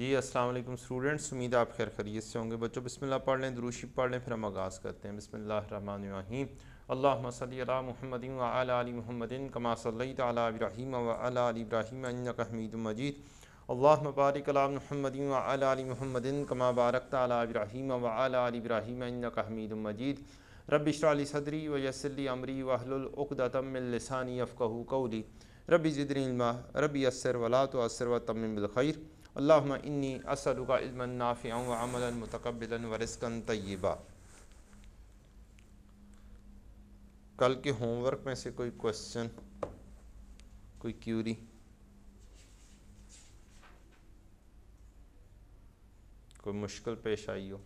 जी अस्सलाम वालेकुम स्टूडेंट्स उम्मीद आप खैर खरीत से होंगे बच्चों बिस्मिल्लाह पढ़ लें दुरूशी पढ़ लें फिर हम आगाज़ करते हैं बिसमीम अल्लाम महमद महमदिन कमा सल्ली तब्राहीम हमीद मजीद अल्लाह मबारक महमद महमदिन कमा बारक तब्राहीम वब्राहीम हमीद मजीद रबिशराली सदरी वयसली अमरी वहलुलदातमिलसानी अफ़कू कौली रबी ज़िदरिल्मा रबी असर वला तो असर व तमिल खैर अल्लाह इन्नी असलुका इल्मनाफ़िया वमला मतकबिला वरस्कन तयबा कल के होमवर्क में से कोई क्वेश्चन कोई क्यूरी कोई मुश्किल पेश आई हो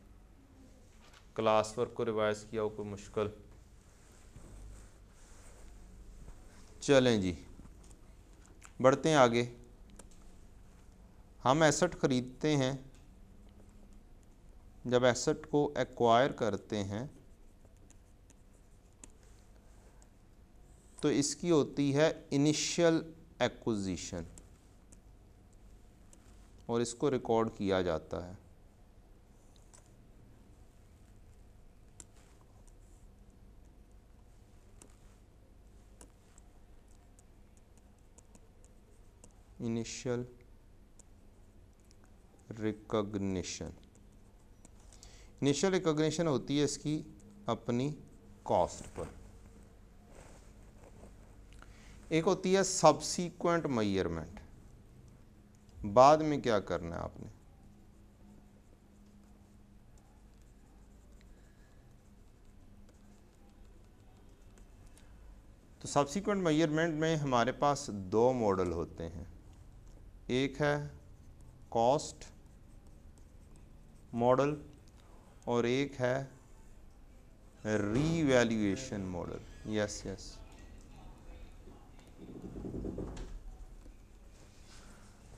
क्लास वर्क को रिवाइज किया हो कोई मुश्किल चलें जी बढ़ते हैं आगे हम एसेट ख़रीदते हैं जब एसेट को एक्वायर करते हैं तो इसकी होती है इनिशियल एक्विजिशन और इसको रिकॉर्ड किया जाता है इनिशियल रिकॉग्निशन इनिशियल रिकॉग्निशन होती है इसकी अपनी कॉस्ट पर एक होती है सबसीक्वेंट मयरमेंट बाद में क्या करना है आपने तो सबसीक्वेंट मैयरमेंट में हमारे पास दो मॉडल होते हैं एक है कॉस्ट मॉडल और एक है revaluation model yes yes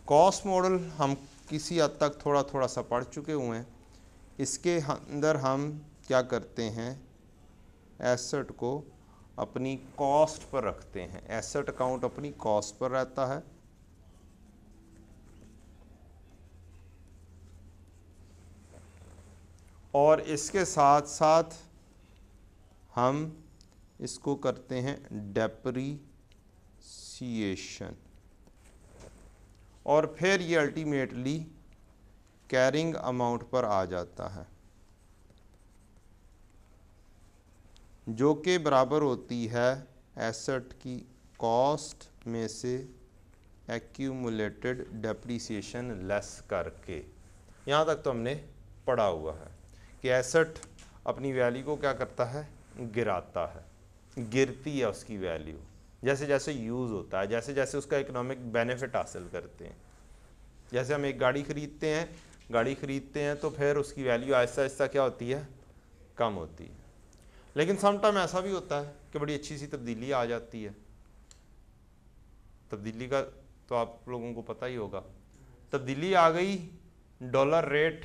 cost model हम किसी हद तक थोड़ा थोड़ा सा पढ़ चुके हुए हैं इसके अंदर हम क्या करते हैं एसेट को अपनी कॉस्ट पर रखते हैं एसेट अकाउंट अपनी कॉस्ट पर रहता है और इसके साथ साथ हम इसको करते हैं डेप्रीसीशन और फिर ये अल्टीमेटली कैरिंग अमाउंट पर आ जाता है जो कि बराबर होती है एसेट की कॉस्ट में से एक्यूमुलेटेड डेप्रीसीशन लेस करके यहाँ तक तो हमने पढ़ा हुआ है कि एसेट अपनी वैल्यू को क्या करता है गिराता है गिरती है उसकी वैल्यू जैसे जैसे यूज़ होता है जैसे जैसे उसका इकोनॉमिक बेनिफिट हासिल करते हैं जैसे हम एक गाड़ी ख़रीदते हैं गाड़ी ख़रीदते हैं तो फिर उसकी वैल्यू आहिस्ता आहिस्ता क्या होती है कम होती है लेकिन समटाइम ऐसा भी होता है कि बड़ी अच्छी सी तब्दीली आ जाती है तब्दीली का तो आप लोगों को पता ही होगा तब्दीली आ गई डॉलर रेट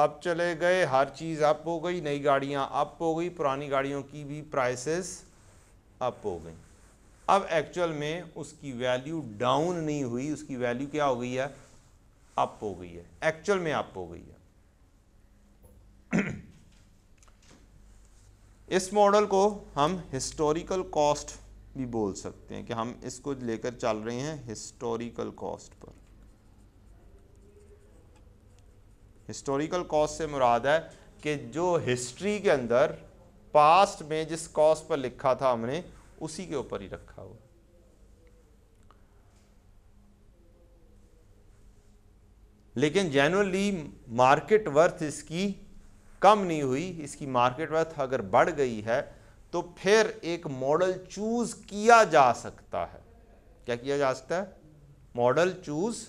अब चले गए हर चीज़ अप हो गई नई गाड़ियाँ अप हो गई पुरानी गाड़ियों की भी प्राइसेस अप हो गई अब एक्चुअल में उसकी वैल्यू डाउन नहीं हुई उसकी वैल्यू क्या हो गई है अप हो गई है एक्चुअल में अप हो गई है इस मॉडल को हम हिस्टोरिकल कॉस्ट भी बोल सकते हैं कि हम इसको लेकर चल रहे हैं हिस्टोरिकल कॉस्ट पर हिस्टोरिकल कॉज से मुराद है कि जो हिस्ट्री के अंदर पास्ट में जिस कॉज पर लिखा था हमने उसी के ऊपर ही रखा हुआ लेकिन जनरली मार्केट वर्थ इसकी कम नहीं हुई इसकी मार्केट वर्थ अगर बढ़ गई है तो फिर एक मॉडल चूज किया जा सकता है क्या किया जा सकता है मॉडल चूज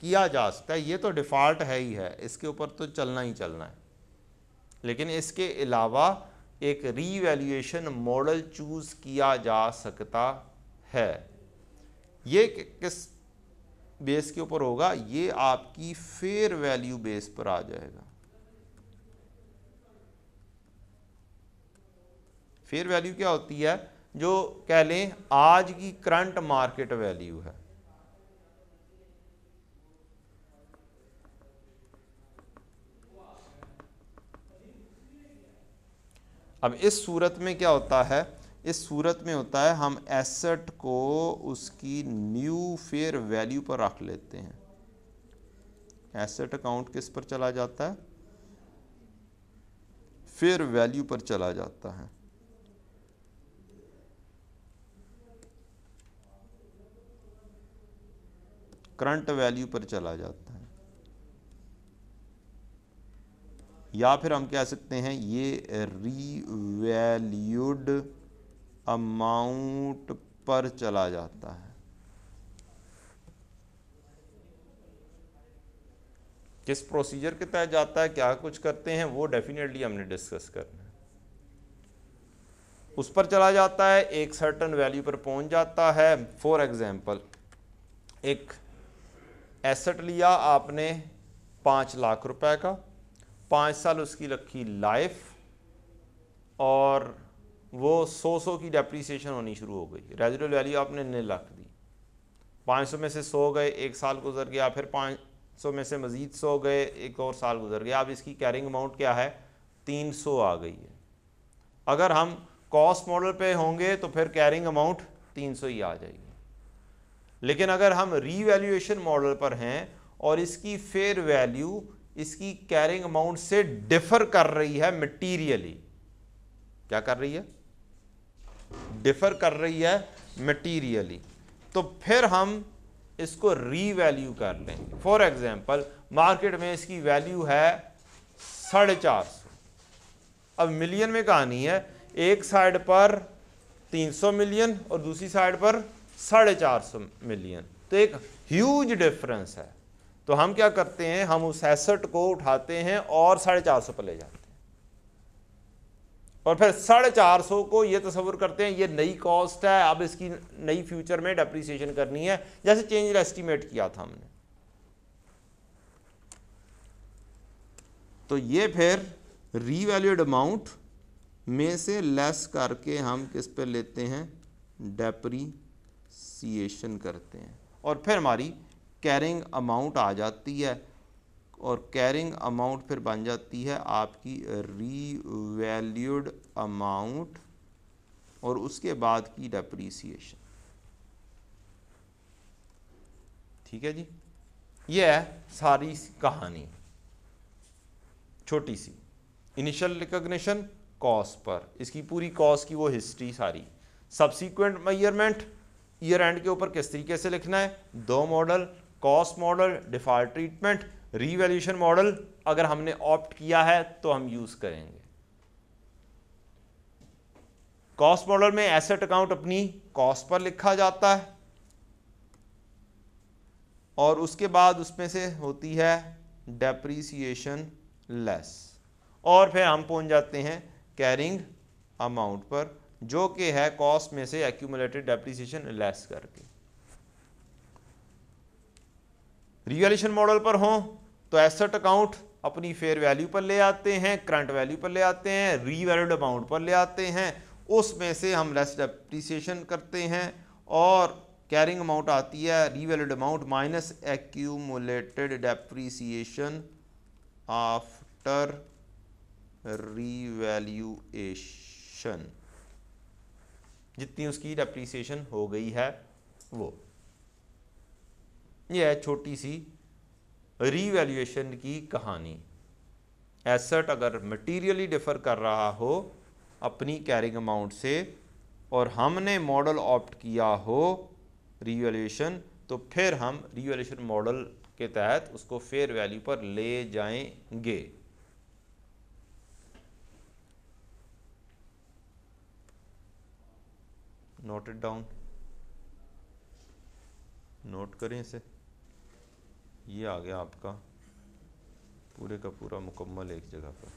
किया जा सकता है ये तो डिफ़ॉल्ट है ही है इसके ऊपर तो चलना ही चलना है लेकिन इसके अलावा एक रीवैल्यूएशन मॉडल चूज़ किया जा सकता है ये किस बेस के ऊपर होगा ये आपकी फेयर वैल्यू बेस पर आ जाएगा फेयर वैल्यू क्या होती है जो कह लें आज की करंट मार्केट वैल्यू है अब इस सूरत में क्या होता है इस सूरत में होता है हम एसेट को उसकी न्यू फेयर वैल्यू पर रख लेते हैं एसेट अकाउंट किस पर चला जाता है फेयर वैल्यू पर चला जाता है करंट वैल्यू पर चला जाता है या फिर हम कह सकते हैं ये रीवैल्यूड अमाउंट पर चला जाता है किस प्रोसीजर के तहत जाता है क्या कुछ करते हैं वो डेफिनेटली हमने डिस्कस करना है उस पर चला जाता है एक सर्टन वैल्यू पर पहुंच जाता है फॉर एग्जांपल एक एसेट लिया आपने पाँच लाख रुपए का पाँच साल उसकी रखी लाइफ और वो सौ सौ की डेप्रीसीशन होनी शुरू हो गई रेजिडल वैल्यू आपने नए लाख दी पाँच सौ में से सौ गए एक साल गुजर गया फिर पाँच सौ में से मज़ीद सौ गए एक और साल गुजर गया अब इसकी कैरिंग अमाउंट क्या है तीन सौ आ गई है अगर हम कॉस्ट मॉडल पे होंगे तो फिर कैरिंग अमाउंट तीन सौ ही आ जाएगी लेकिन अगर हम रीवैल्यूएशन मॉडल पर हैं और इसकी फेयर वैल्यू इसकी कैरिंग अमाउंट से डिफर कर रही है मटीरियली क्या कर रही है डिफर कर रही है मटीरियली तो फिर हम इसको रीवैल्यू कर लेंगे फॉर एग्जाम्पल मार्केट में इसकी वैल्यू है साढ़े चार सौ अब मिलियन में कहानी है एक साइड पर तीन सौ मिलियन और दूसरी साइड पर साढ़े चार सौ मिलियन तो एक ह्यूज डिफरेंस है तो हम क्या करते हैं हम उस हैसठ को उठाते हैं और साढ़े चार सौ पर ले जाते हैं और फिर साढ़े चार सौ को ये तस्वुर करते हैं ये नई कॉस्ट है अब इसकी नई फ्यूचर में डेप्रिसिएशन करनी है जैसे चेंज एस्टिमेट किया था हमने तो ये फिर रीवैल्यूड अमाउंट में से लेस करके हम किस पे लेते हैं डेप्रीसिएशन करते हैं और फिर हमारी कैरिंग अमाउंट आ जाती है और कैरिंग अमाउंट फिर बन जाती है आपकी रीवैल्यूड अमाउंट और उसके बाद की डेप्रीसिएशन ठीक है जी ये है सारी कहानी छोटी सी इनिशियल रिकग्निशन कॉस पर इसकी पूरी कॉस की वो हिस्ट्री सारी सब्सिक्वेंट मयरमेंट ईयर एंड के ऊपर किस तरीके से लिखना है दो model cost model default treatment revaluation model अगर हमने ऑप्ट किया है तो हम यूज करेंगे कॉस्ट मॉडल में एसेट अकाउंट अपनी कॉस्ट पर लिखा जाता है और उसके बाद उसमें से होती है डेप्रीसिएशन लेस और फिर हम पहुंच जाते हैं कैरिंग अमाउंट पर जो कि है कॉस्ट में से एक्यूमुलेटेड डेप्रीसिएशन लेस करके रिवेल्यूशन मॉडल पर हों तो एसेट अकाउंट अपनी फेयर वैल्यू पर ले आते हैं करंट वैल्यू पर ले आते हैं रीवैल्यूड अमाउंट पर ले आते हैं उसमें से हम लेस डेप्रिसिएशन करते हैं और कैरिंग अमाउंट आती है revalued amount minus accumulated depreciation after revaluation जितनी उसकी डेप्रिसिएशन हो गई है वो ये है छोटी सी रीवैल्यूएशन की कहानी एसेट अगर मटेरियली डिफर कर रहा हो अपनी कैरिंग अमाउंट से और हमने मॉडल ऑप्ट किया हो रीवैल्यूएशन तो फिर हम रीवैल्यूएशन मॉडल के तहत उसको फेयर वैल्यू पर ले जाएंगे नोट इट डाउन नोट करें इसे ये आ गया आपका पूरे का पूरा मुकम्मल एक जगह पर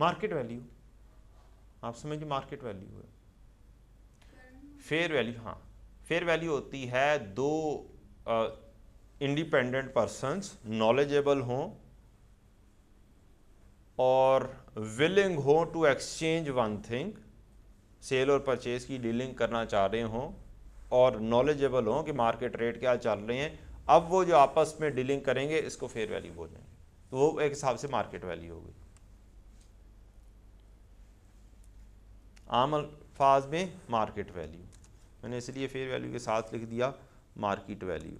मार्केट वैल्यू आप समझिए मार्केट वैल्यू है फेयर वैल्यू हाँ फेयर वैल्यू होती है दो इंडिपेंडेंट पर्सनस नॉलेजेबल हों और विलिंग हो to exchange one thing sell और परचेज की डीलिंग करना चाह रहे हों और नॉलेजेबल हों कि मार्केट रेट क्या चल रहे हैं अब वो जो आपस में डीलिंग करेंगे इसको फेयर वैल्यू बोलेंगे तो वो एक हिसाब से मार्केट वैल्यू हो गई आम अल्फाज में मार्केट वैल्यू मैंने इसलिए फेयर वैल्यू के साथ लिख दिया मार्केट वैल्यू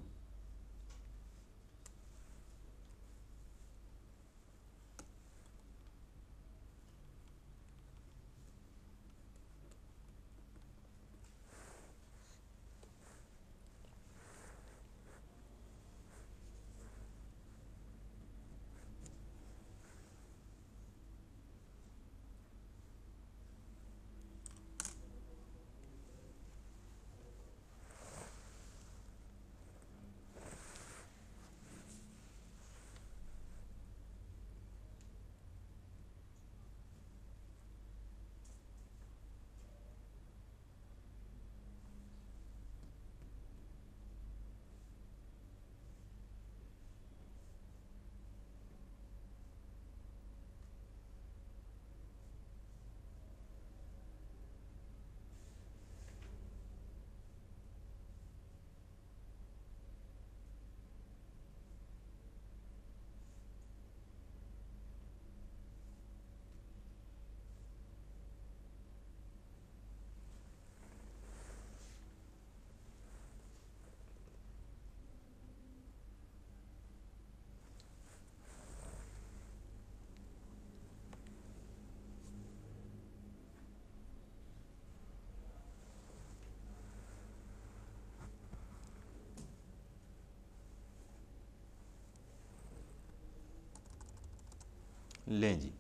लें जी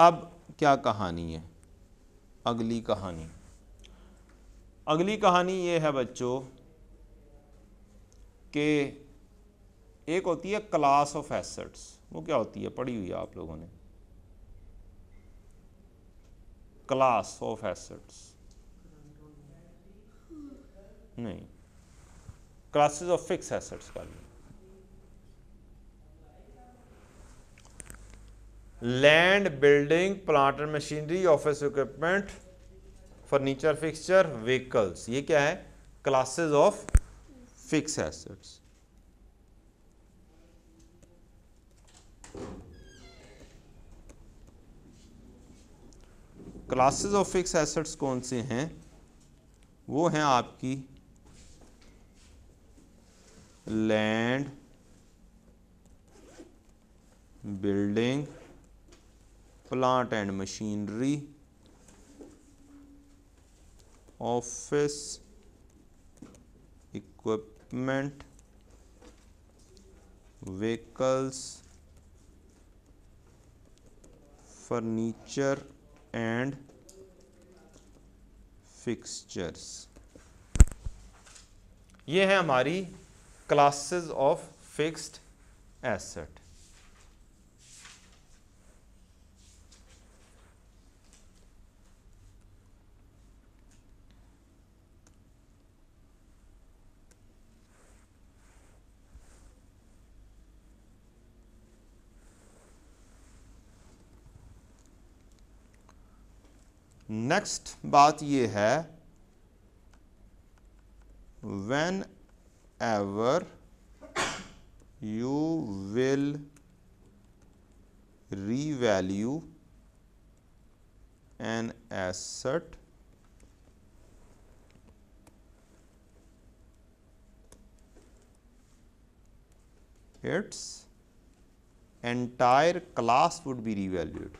अब क्या कहानी है अगली कहानी अगली कहानी ये है बच्चों के एक होती है क्लास ऑफ एसेट्स वो क्या होती है पढ़ी हुई है आप लोगों ने क्लास ऑफ एसेट्स नहीं क्लासेस ऑफ फिक्स एसेट्स का भी land building plant and machinery office equipment furniture fixture vehicles ये क्या है classes of fix assets classes of fix assets कौन से हैं वो हैं आपकी land building plant and machinery office equipment vehicles furniture and fixtures ये है हमारी classes of fixed asset Next, बात ये है when ever you will revalue an asset its entire class would be revalued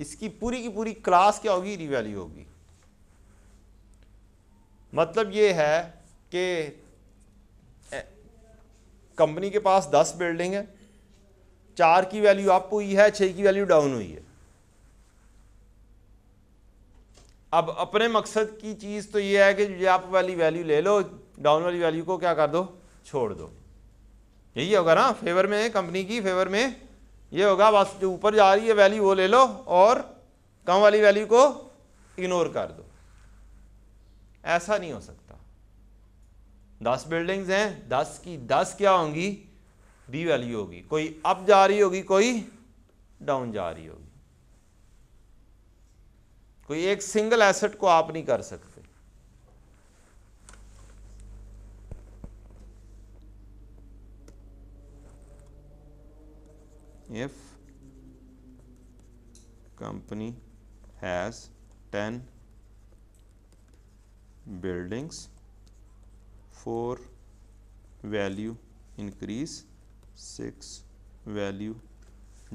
इसकी पूरी की पूरी क्लास क्या होगी रिवैल्यू होगी मतलब ये है कि कंपनी के पास दस बिल्डिंग है चार की वैल्यू अप हुई है छः की वैल्यू डाउन हुई है अब अपने मकसद की चीज़ तो ये है कि आप वाली वैल्यू ले लो डाउन वाली वैल्यू को क्या कर दो छोड़ दो यही होगा ना फेवर में कंपनी की फेवर में ये होगा बस जो ऊपर जा रही है वैल्यू वो ले लो और कम वाली वैल्यू को इग्नोर कर दो ऐसा नहीं हो सकता दस बिल्डिंग्स हैं दस की दस क्या होंगी बी वैल्यू होगी कोई अप जा रही होगी कोई डाउन जा रही होगी कोई एक सिंगल एसेट को आप नहीं कर सकते if company has 10 buildings four value increase six value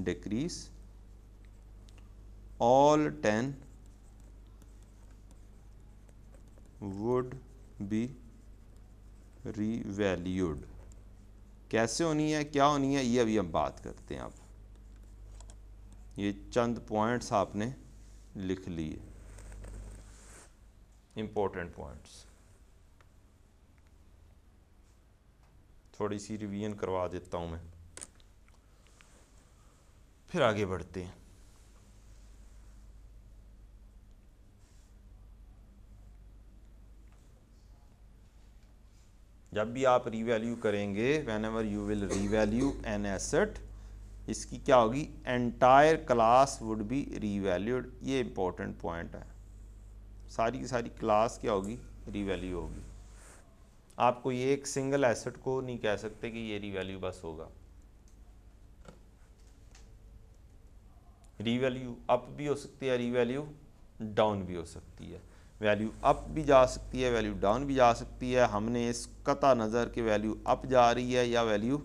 decrease all 10 would be revalued कैसे होनी है क्या होनी है ये अभी हम बात करते हैं आप ये चंद पॉइंट्स आपने लिख लिए इम्पोर्टेंट पॉइंट्स थोड़ी सी रिवीजन करवा देता हूँ मैं फिर आगे बढ़ते हैं जब भी आप रीवैल्यू करेंगे whenever you will revalue an asset इसकी क्या होगी entire class would be revalued ये इंपॉर्टेंट पॉइंट है सारी की सारी क्लास क्या होगी रीवैल्यू होगी आपको ये एक सिंगल एसेट को नहीं कह सकते कि ये रीवैल्यू बस होगा रीवैल्यू अप भी हो सकती है रीवैल्यू डाउन भी हो सकती है वैल्यू अप भी जा सकती है वैल्यू डाउन भी जा सकती है हमने इस कता नज़र कि वैल्यू अप जा रही है या वैल्यू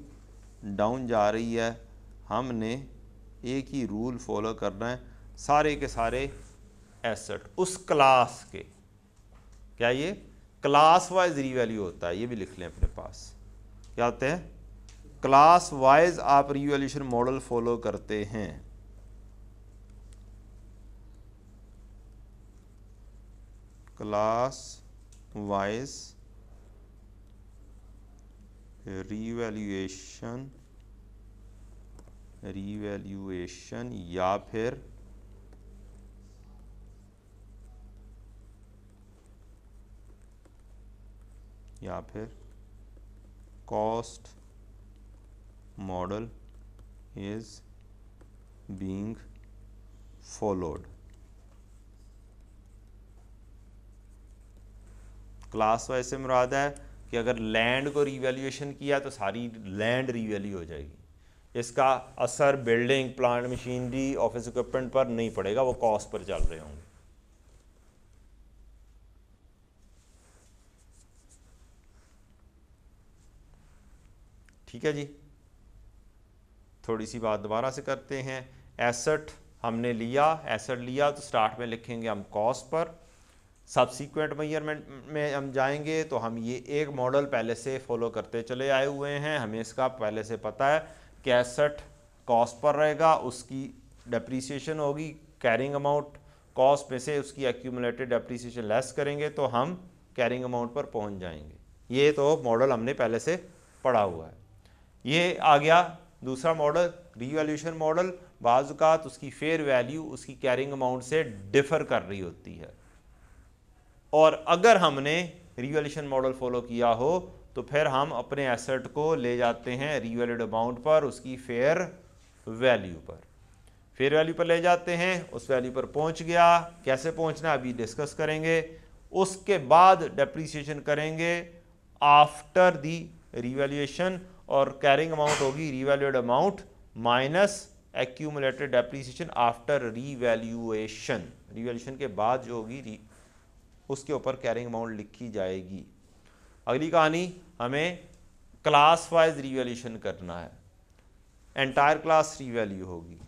डाउन जा रही है हमने एक ही रूल फॉलो करना है सारे के सारे एसेट उस क्लास के क्या ये क्लास वाइज रीवैल्यू होता है ये भी लिख लें अपने पास क्या होते हैं क्लास वाइज आप रीवैल्यूशन मॉडल फॉलो करते हैं क्लास वाइज रीवैल्यूएशन रीवैल्यूएशन या फिर या फिर cost model is being followed class wise से मुराद है कि अगर लैंड को रिवेल्यूएशन किया तो सारी लैंड रिवेल्यू हो जाएगी इसका असर building plant machinery office equipment पर नहीं पड़ेगा वो कॉस्ट पर चल रहे होंगे ठीक है जी थोड़ी सी बात दोबारा से करते हैं एसेट हमने लिया एसेट लिया तो स्टार्ट में लिखेंगे हम कॉस्ट पर सबसीक्वेंट मेजरमेंट में हम जाएंगे तो हम ये एक मॉडल पहले से फॉलो करते चले आए हुए हैं हमें इसका पहले से पता है कैसठ कॉस्ट पर रहेगा उसकी डेप्रीसिएशन होगी कैरिंग अमाउंट कॉस्ट में से उसकी एक्यूमुलेटेड डेप्रीसिएशन लेस करेंगे तो हम कैरिंग अमाउंट पर पहुंच जाएंगे ये तो मॉडल हमने पहले से पढ़ा हुआ है ये आ गया दूसरा मॉडल रीवैल्यूशन मॉडल बाजुकात उसकी फेयर वैल्यू उसकी कैरिंग अमाउंट से डिफ़र कर रही होती है और अगर हमने रिवोल्यूशन मॉडल फॉलो किया हो तो फिर हम अपने एसेट को ले जाते हैं रीवैल्यूड अमाउंट पर उसकी फेयर वैल्यू पर फेयर वैल्यू पर ले जाते हैं उस वैल्यू पर पहुंच गया कैसे पहुंचना अभी डिस्कस करेंगे उसके बाद डेप्रिसिएशन करेंगे आफ्टर दी रीवैल्यूएशन और कैरिंग अमाउंट होगी revalued amount minus accumulated depreciation after revaluation revaluation के बाद जो होगी उसके ऊपर कैरिंग अमाउंट लिखी जाएगी अगली कहानी हमें क्लास वाइज रिवेल्यूशन करना है एंटायर क्लास रिवेल्यू होगी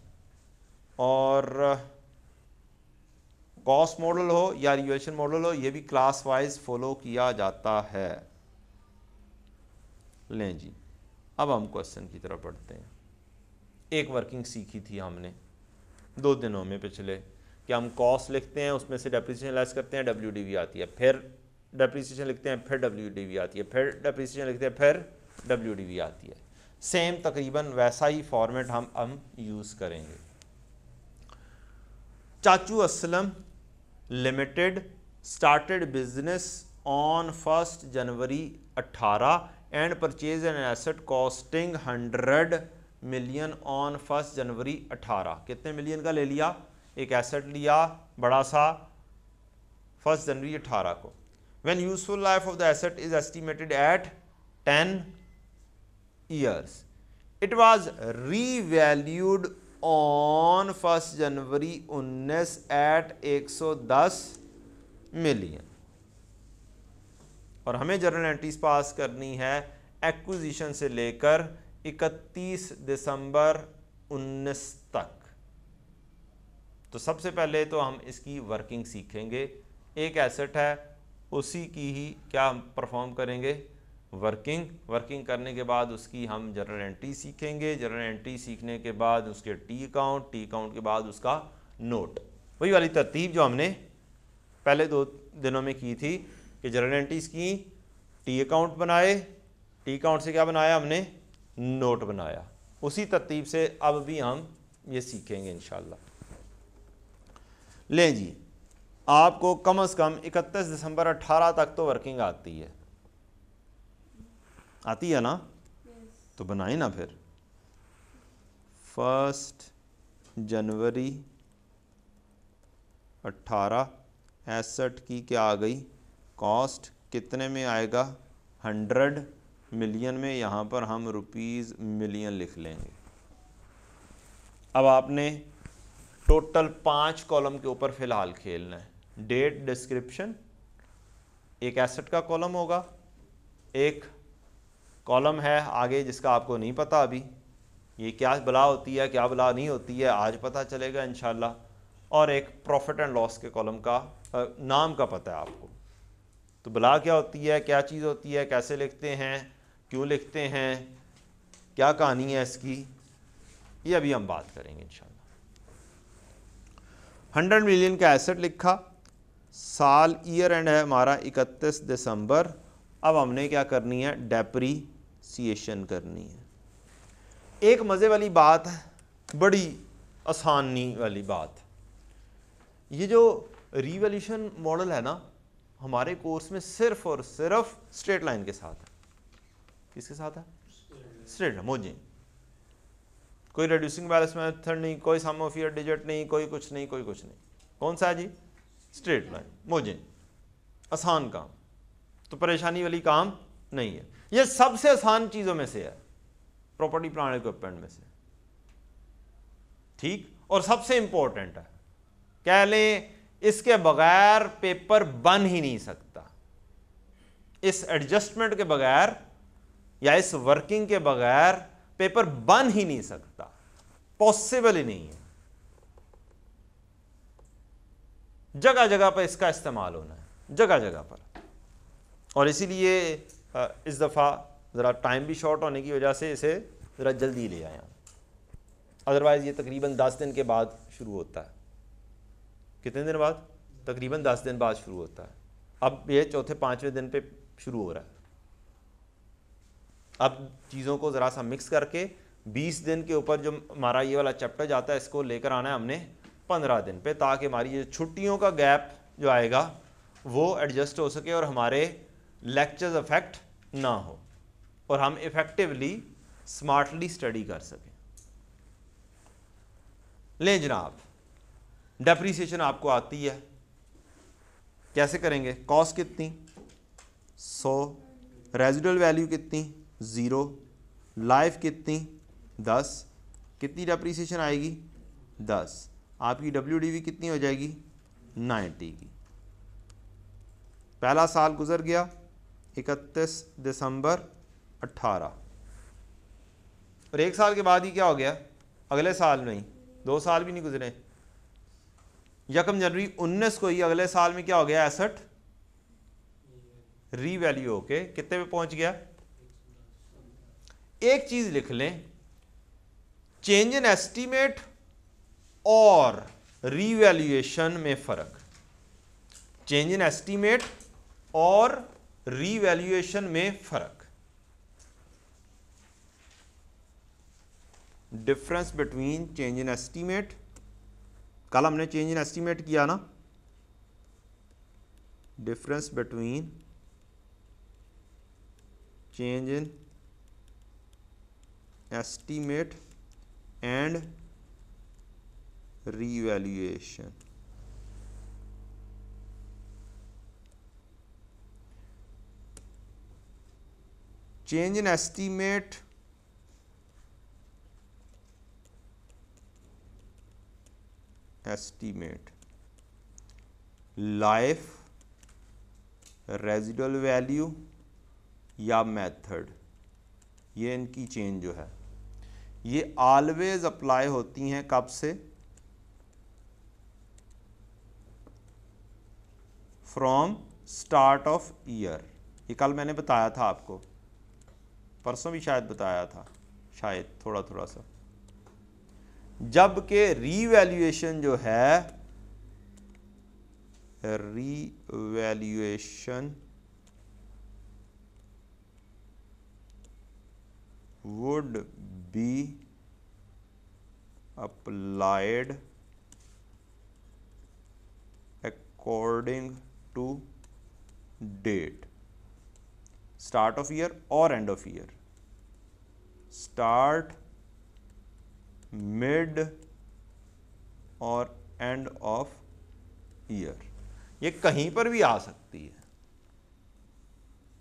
और कॉस्ट मॉडल हो या रिवेल्यूशन मॉडल हो ये भी क्लास वाइज फॉलो किया जाता है लें जी अब हम क्वेश्चन की तरफ बढ़ते हैं एक वर्किंग सीखी थी हमने दो दिनों में पिछले कि हम कॉस्ट लिखते हैं उसमें से डेप्रिसिएशन करते हैं डब्ल्यू आती है फिर डेप्रीसीशन लिखते हैं फिर डब्ल्यू डी वी आती है फिर डेप्रीसीशन लिखते हैं फिर डब्ल्यू डी वी आती है सेम तकरीबन वैसा ही फॉर्मेट हम हम यूज़ करेंगे Chachu Aslam limited started business on first January 18 and purchase an asset costing 100 million on first जनवरी 18 कितने मिलियन का ले लिया एक एसेट लिया बड़ा सा फर्स्ट जनवरी 18 को when useful life of the asset is estimated at 10 years. It was revalued on 1st January 19 at 110 million और हमें जर्नल एंट्रीज पास करनी है एक्विजिशन से लेकर 31 दिसंबर 19 तक तो सबसे पहले तो हम इसकी वर्किंग सीखेंगे एक एसेट है उसी की ही क्या परफॉर्म करेंगे वर्किंग वर्किंग करने के बाद उसकी हम जनरल एंट्री सीखेंगे जनरल एंट्री सीखने के बाद उसके टी अकाउंट टी अकाउंट के बाद उसका नोट वही वाली तरतीब जो हमने पहले दो दिनों में की थी कि जनरल एंट्रीज की टी अकाउंट बनाए टी अकाउंट से क्या बनाया हमने नोट बनाया उसी तरतीब से अब भी हम ये सीखेंगे इन लें जी आपको कम से कम 31 दिसंबर 18 तक तो वर्किंग आती है आती है ना yes. तो बनाए ना फिर फर्स्ट जनवरी 18 एसेट की क्या आ गई कॉस्ट कितने में आएगा 100 मिलियन में यहाँ पर हम रुपीज़ मिलियन लिख लेंगे अब आपने टोटल पाँच कॉलम के ऊपर फ़िलहाल खेलना है डेट डिस्क्रिप्शन एक एसेट का कॉलम होगा एक कॉलम है आगे जिसका आपको नहीं पता अभी ये क्या बला होती है क्या बला नहीं होती है आज पता चलेगा इन और एक प्रॉफिट एंड लॉस के कॉलम का आ, नाम का पता है आपको तो बला क्या होती है क्या चीज़ होती है कैसे लिखते हैं क्यों लिखते हैं क्या कहानी है इसकी ये अभी हम बात करेंगे इन हंड्रेड मिलियन का एसेट लिखा साल ईयर एंड है हमारा 31 दिसंबर अब हमने क्या करनी है डेप्रीसीशन करनी है एक मज़े वाली बात है बड़ी आसानी वाली बात ये जो रिवोल्यूशन मॉडल है ना हमारे कोर्स में सिर्फ और सिर्फ स्ट्रेट लाइन के साथ है किसके साथ है स्ट्रेट लाइन मोजें कोई रिड्यूसिंग बैलेंस मेथड नहीं कोई सम ऑफ ईयर डिजिट नहीं कोई कुछ नहीं कोई कुछ नहीं कौन सा है जी स्ट्रेट लाइन मोजें आसान काम तो परेशानी वाली काम नहीं है यह सबसे आसान चीज़ों में से है प्रॉपर्टी प्लान इक्विपमेंट में से ठीक और सबसे इंपॉर्टेंट है कह लें इसके बगैर पेपर बन ही नहीं सकता इस एडजस्टमेंट के बगैर या इस वर्किंग के बगैर पेपर बन ही नहीं सकता पॉसिबल ही नहीं है जगह जगह पर इसका इस्तेमाल होना है जगह जगह पर और इसीलिए इस दफ़ा ज़रा टाइम भी शॉर्ट होने की वजह से इसे ज़रा जल्दी ले आया अदरवाइज़ ये तकरीबन दस दिन के बाद शुरू होता है कितने दिन बाद तकरीबन दस दिन बाद शुरू होता है अब ये चौथे पाँचवें दिन पे शुरू हो रहा है अब चीज़ों को ज़रा सा मिक्स करके बीस दिन के ऊपर जो हमारा ये वाला चैप्टर जाता है इसको लेकर आना है हमने पंद्रह दिन पे ताकि हमारी छुट्टियों का गैप जो आएगा वो एडजस्ट हो सके और हमारे लेक्चर्स अफेक्ट ना हो और हम इफ़ेक्टिवली स्मार्टली स्टडी कर सकें लें जनाब डेप्रीसीशन आपको आती है कैसे करेंगे कॉस्ट कितनी सौ रेजिडल वैल्यू कितनी ज़ीरो लाइफ कितनी दस कितनी डेप्रीसीशन आएगी दस आपकी डब्ल्यू कितनी हो जाएगी नाइन्टी की पहला साल गुजर गया इकतीस दिसंबर अट्ठारह और एक साल के बाद ही क्या हो गया अगले साल में ही दो साल भी नहीं गुजरे यकम जनवरी उन्नीस को ही अगले साल में क्या हो गया एसठ रीवैल्यू होके कितने पे पहुंच गया एक चीज लिख लें चेंज इन एस्टीमेट और रीवैल्यूएशन में फर्क चेंज इन एस्टीमेट और रीवैल्यूएशन में फर्क difference between change in estimate कल हमने चेंज इन एस्टीमेट किया ना difference between change in estimate and revaluation change in estimate estimate life residual value या method ये इनकी change जो है ये always apply होती हैं कब से फ्रॉम स्टार्ट ऑफ ईयर ये कल मैंने बताया था आपको परसों भी शायद बताया था शायद थोड़ा थोड़ा सा जबकि रीवैल्यूएशन जो है revaluation would be applied according to date start of year और end of year start mid और एंड ऑफ ईयर ये कहीं पर भी आ सकती है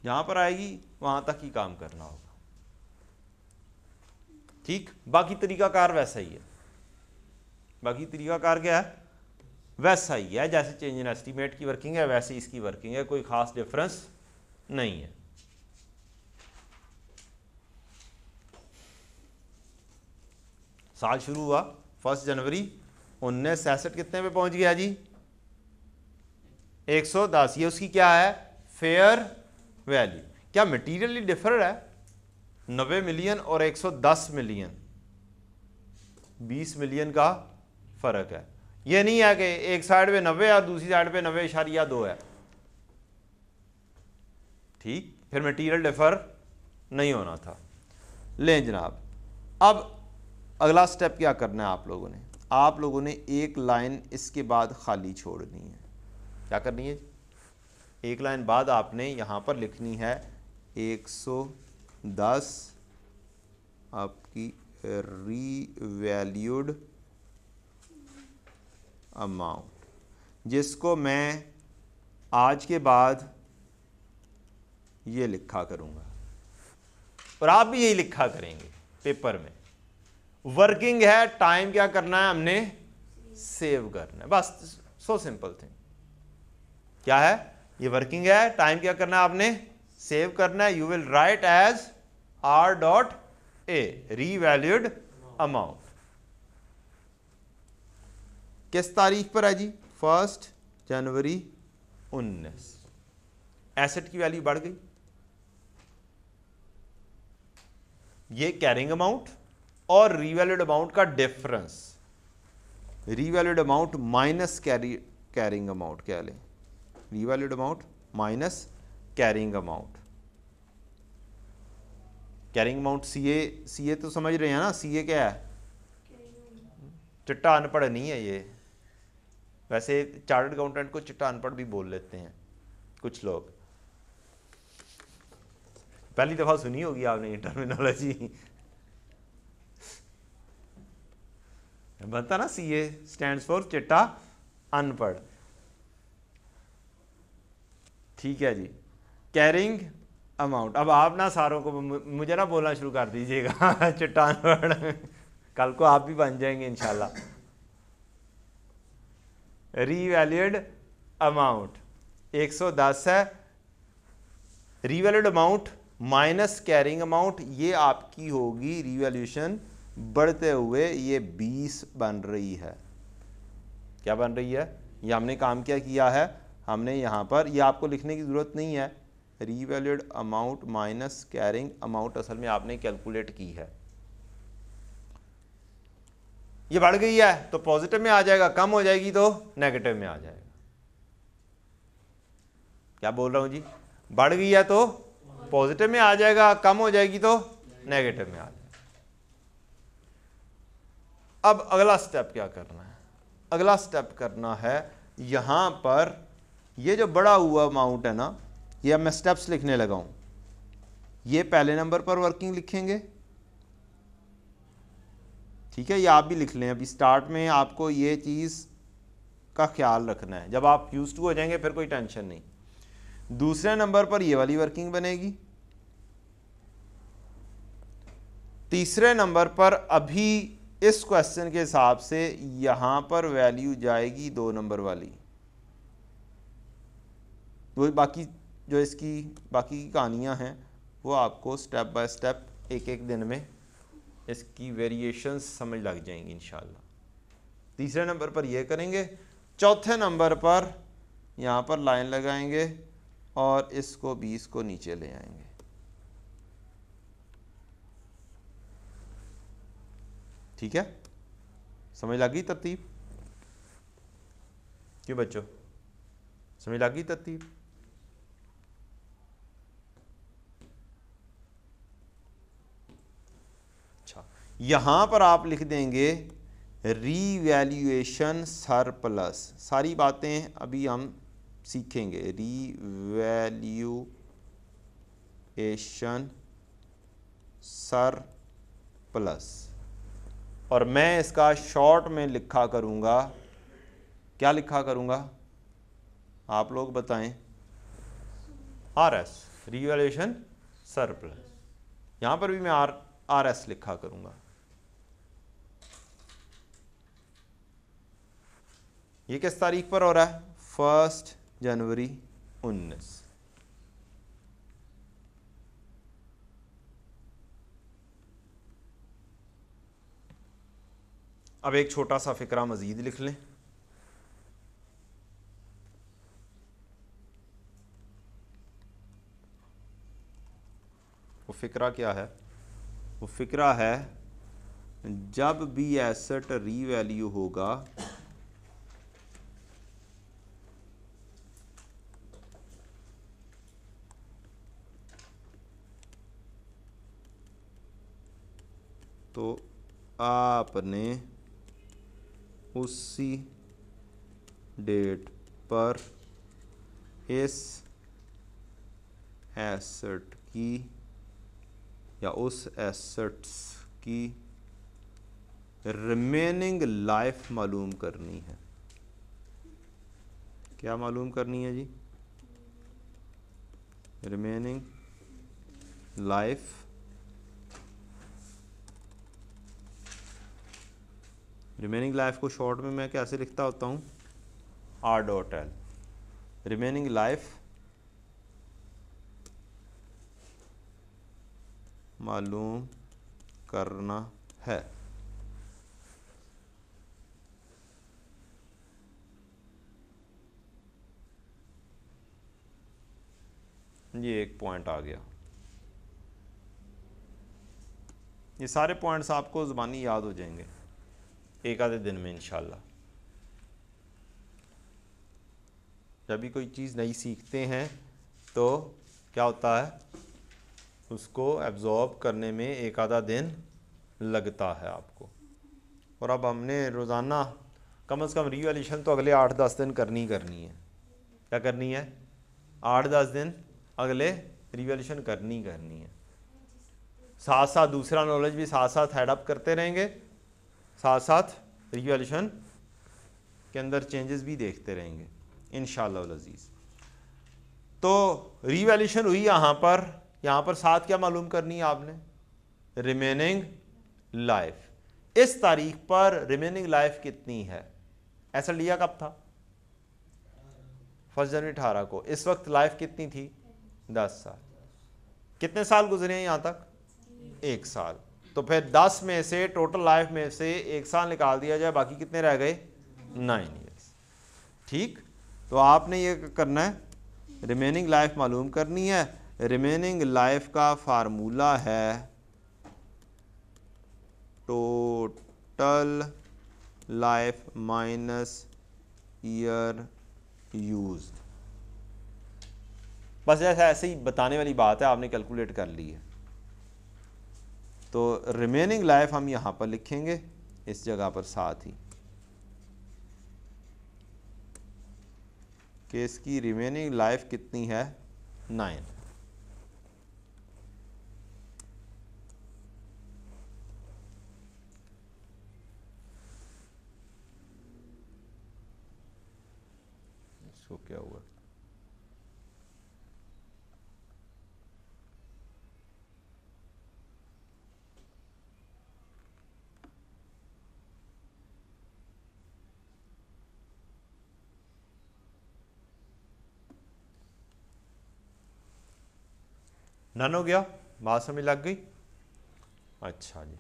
जहां पर आएगी वहां तक ही काम करना होगा ठीक बाकी तरीकाकार वैसा ही है बाकी तरीकाकार क्या है वैसा ही है जैसे चेंज इन एस्टीमेट की वर्किंग है वैसे इसकी वर्किंग है कोई ख़ास डिफरेंस नहीं है साल शुरू हुआ फर्स्ट जनवरी उन्नीस सैसठ कितने पे पहुंच गया जी 110 ये उसकी क्या है फेयर वैल्यू क्या मटीरियली डिफर है 90 मिलियन और 110 मिलियन 20 मिलियन का फर्क है ये नहीं है कि एक साइड पे नब्बे और दूसरी साइड पे नब्बे इशारिया दो है ठीक फिर मटेरियल डिफर नहीं होना था लें जनाब अब अगला स्टेप क्या करना है आप लोगों ने आप लोगों ने एक लाइन इसके बाद खाली छोड़नी है क्या करनी है एक लाइन बाद आपने यहाँ पर लिखनी है 110 आपकी रीवैल्यूड अमाउंट जिसको मैं आज के बाद ये लिखा करूंगा और आप भी यही लिखा करेंगे पेपर में वर्किंग है टाइम क्या करना है हमने सेव करना है बस सो सिंपल थिंग क्या है ये वर्किंग है टाइम क्या करना है आपने सेव करना है you will write as R dot A revalued amount किस तारीख पर है जी फर्स्ट जनवरी उन्नीस एसेट की वैल्यू बढ़ गई ये कैरिंग अमाउंट और रीवैल्यूड अमाउंट का difference revalued amount minus carry carrying amount क्या लें revalued amount minus carrying amount carrying amount CA CA C A तो समझ रहे हैं ना सी ए क्या है चिट्टा अनपढ़ नहीं है ये वैसे चार्टर्ड अकाउंटेंट को चिट्टा अनपढ़ भी बोल लेते हैं कुछ लोग पहली दफ़ा सुनी होगी आपने ये टर्मिनोलॉजी बनता ना सी ए स्टैंड फॉर चिट्टा अनपढ़ ठीक है जी कैरिंग अमाउंट अब आप ना सारों को मुझे ना बोलना शुरू कर दीजिएगा चिट्टा अनपढ़ कल को आप भी बन जाएंगे इंशाल्लाह रीवैल्यूड अमाउंट 110 है revalued amount minus carrying amount ये आपकी होगी रीवैल्यूशन बढ़ते हुए ये 20 बन रही है क्या बन रही है ये हमने काम क्या किया है हमने यहाँ पर ये आपको लिखने की ज़रूरत नहीं है revalued amount minus carrying amount असल में आपने कैलकुलेट की है ये बढ़ गई है तो पॉजिटिव में आ जाएगा कम हो जाएगी तो नेगेटिव में आ जाएगा क्या बोल रहा हूं जी बढ़ गई है तो पॉजिटिव में आ जाएगा कम हो जाएगी तो नेगेटिव में आ जाएगा अब अगला स्टेप क्या करना है अगला स्टेप करना है यहां पर ये जो बड़ा हुआ अमाउंट है ना ये अब मैं स्टेप्स लिखने लगा ये पहले नंबर पर वर्किंग लिखेंगे ठीक है ये आप भी लिख लें अभी स्टार्ट में आपको ये चीज़ का ख्याल रखना है जब आप यूज टू हो जाएंगे फिर कोई टेंशन नहीं दूसरे नंबर पर ये वाली वर्किंग बनेगी तीसरे नंबर पर अभी इस क्वेश्चन के हिसाब से यहाँ पर वैल्यू जाएगी दो नंबर वाली वो बाकी जो इसकी बाकी की कहानियाँ हैं वो आपको स्टेप बाय स्टेप एक एक दिन में इसकी वेरिएशंस समझ लग जाएंगी इन तीसरे नंबर पर ये करेंगे चौथे नंबर पर यहाँ पर लाइन लगाएंगे और इसको बीस को नीचे ले आएंगे ठीक है समझ गई तरतीब क्यों बच्चों समझ गई तरतीब यहाँ पर आप लिख देंगे रीवैल्यूएशन सरप्लस सारी बातें अभी हम सीखेंगे रीवैल्यूएशन सर प्लस और मैं इसका शॉर्ट में लिखा करूँगा क्या लिखा करूँगा आप लोग बताएं R S revaluation surplus यहाँ पर भी मैं आर आर एस लिखा करूँगा ये किस तारीख पर हो रहा है फर्स्ट जनवरी उन्नीस अब एक छोटा सा फिक्रा मजीद लिख लें वो फिक्रा क्या है वो फिक्रा है जब भी एसेट रीवैल्यू होगा तो आपने उसी डेट पर इस एसेट की या उस एसेट्स की रिमेनिंग लाइफ मालूम करनी है क्या मालूम करनी है जी रिमेनिंग लाइफ रिमेनिंग लाइफ को शॉर्ट में मैं कैसे लिखता होता हूँ R dot L remaining life मालूम करना है ये एक पॉइंट आ गया ये सारे पॉइंट्स आपको जबानी याद हो जाएंगे एक आधे दिन में इनशाला जब भी कोई चीज़ नई सीखते हैं तो क्या होता है उसको एब्ज़ॉर्ब करने में एक आधा दिन लगता है आपको और अब हमने रोज़ाना कम अज़ कम रिवॉल्यूशन तो अगले आठ दस दिन करनी करनी है क्या करनी है आठ दस दिन अगले रिवेल्यूशन करनी करनी है साथ साथ दूसरा नॉलेज भी साथ साथ हेडअप करते रहेंगे साथ साथ रिवॉल्यूशन के अंदर चेंजेस भी देखते रहेंगे इन शजीज़ तो रिवॉल्यूशन हुई यहाँ पर यहाँ पर साथ क्या मालूम करनी है आपने रिमेनिंग लाइफ इस तारीख पर रिमेनिंग लाइफ कितनी है ऐसा लिया कब था फर्स्ट जनवरी अठारह को इस वक्त लाइफ कितनी थी दस साल कितने साल गुजरे हैं यहाँ तक एक साल तो फिर दस में से टोटल लाइफ में से एक साल निकाल दिया जाए बाकी कितने रह गए नाइन ईयर्स ठीक तो आपने ये करना है रिमेनिंग लाइफ मालूम करनी है रिमेनिंग लाइफ का फार्मूला है total life minus year use बस जैसा ऐसे ही बताने वाली बात है आपने कैलकुलेट कर ली है तो रिमेनिंग लाइफ हम यहाँ पर लिखेंगे इस जगह पर साथ ही कि इसकी रिमेनिंग लाइफ कितनी है नाइन इसको क्या हुआ नन हो गया बात समझ लग गई अच्छा जी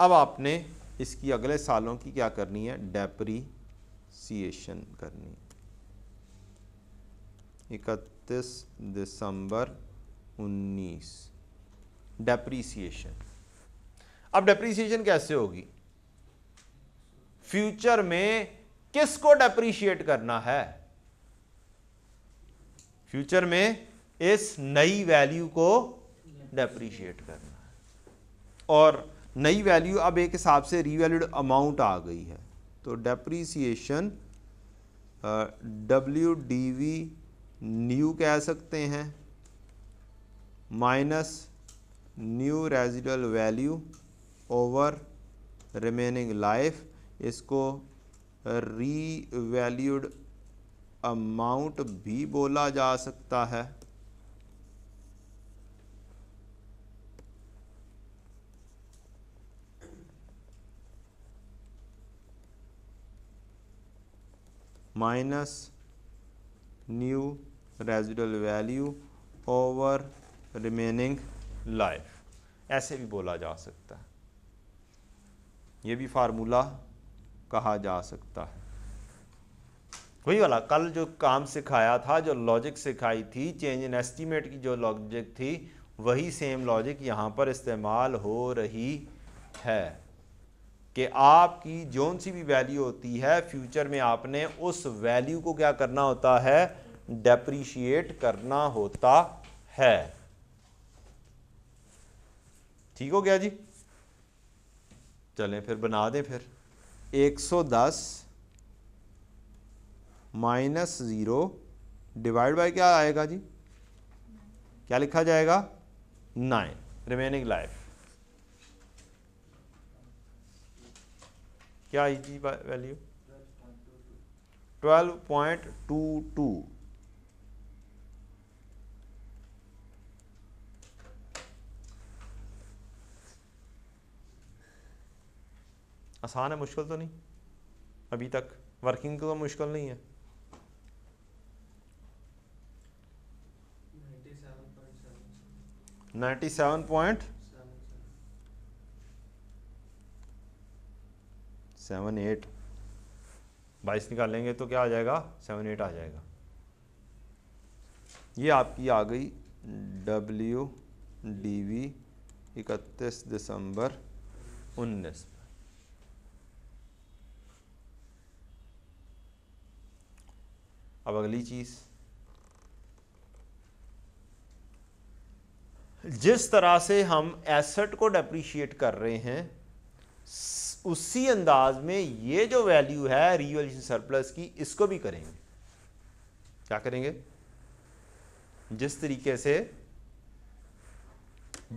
अब आपने इसकी अगले सालों की क्या करनी है डेप्रीसीएशन करनी इकतीस दिसंबर 19 डेप्रीसिएशन अब डेप्रीसिएशन कैसे होगी फ्यूचर में किसको डेप्रीशिएट करना है फ्यूचर में इस नई वैल्यू को डेप्रीशिएट करना है और नई वैल्यू अब एक हिसाब से रीवैल्यूड अमाउंट आ गई है तो depreciation W D V new कह सकते हैं minus new residual value over remaining life इसको रीवैल्यूड अमाउंट भी बोला जा सकता है minus new residual value over remaining life ऐसे भी बोला जा सकता है ये भी फार्मूला कहा जा सकता है वही वाला कल जो काम सिखाया था जो लॉजिक सिखाई थी चेंज इन एस्टीमेट की जो लॉजिक थी वही सेम लॉजिक यहाँ पर इस्तेमाल हो रही है कि आपकी जौन सी भी वैल्यू होती है फ्यूचर में आपने उस वैल्यू को क्या करना होता है डेप्रीशिएट करना होता है ठीक हो गया जी चलें फिर बना दें फिर 110 माइनस ज़ीरो डिवाइड बाय क्या आएगा जी क्या लिखा जाएगा नाइन रिमेनिंग लाइफ क्या है जी वैल्यू 12.22 आसान है मुश्किल तो नहीं अभी तक वर्किंग तो मुश्किल नहीं है ninety seven point seven eight बाईस निकालेंगे तो क्या आ जाएगा सेवन एट आ जाएगा ये आपकी आ गई डब्ल्यू डी वी इकतीस दिसंबर उन्नीस अब अगली चीज़ जिस तरह से हम एसेट को डेप्रीशिएट कर रहे हैं उसी अंदाज में ये जो वैल्यू है रीवैल्यूशन सरप्लस की इसको भी करेंगे क्या करेंगे जिस तरीके से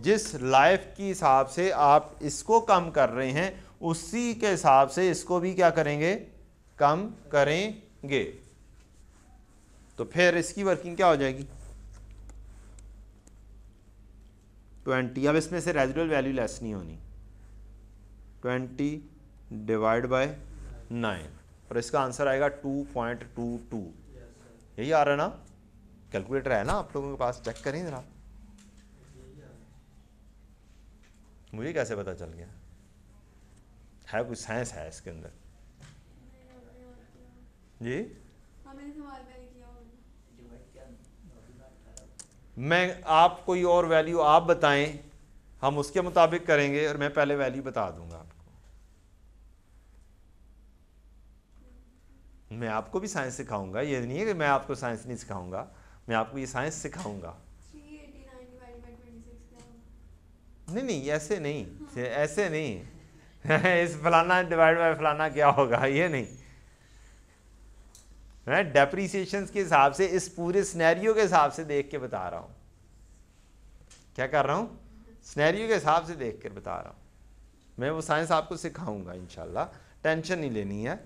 जिस लाइफ के हिसाब से आप इसको कम कर रहे हैं उसी के हिसाब से इसको भी क्या करेंगे कम करेंगे तो फिर इसकी वर्किंग क्या हो जाएगी ट्वेंटी अब इसमें से रेजिडुअल वैल्यू लेस नहीं होनी ट्वेंटी डिवाइड बाय नाइन और इसका आंसर आएगा टू पॉइंट टू टू यही आ रहा है ना कैलकुलेटर है ना आप लोगों के पास चेक करें जरा मुझे कैसे पता चल गया है कुछ साइंस है इसके अंदर जी तो मैं आप कोई और वैल्यू आप बताएं हम उसके मुताबिक करेंगे और मैं पहले वैल्यू बता दूंगा मैं आपको भी साइंस सिखाऊंगा ये नहीं है कि मैं आपको साइंस नहीं सिखाऊंगा मैं आपको ये साइंस सिखाऊंगा नहीं नहीं ऐसे नहीं ऐसे नहीं इस फलाना डिवाइड बाय फलाना क्या होगा ये नहीं मैं डेप्रीसिएशन के हिसाब से इस पूरे स्नैरियो के हिसाब से देख के बता रहा हूँ क्या कर रहा हूँ स्नैरियो के हिसाब से देख कर बता रहा हूँ मैं वो साइंस आपको सिखाऊंगा इनशाला टेंशन नहीं लेनी है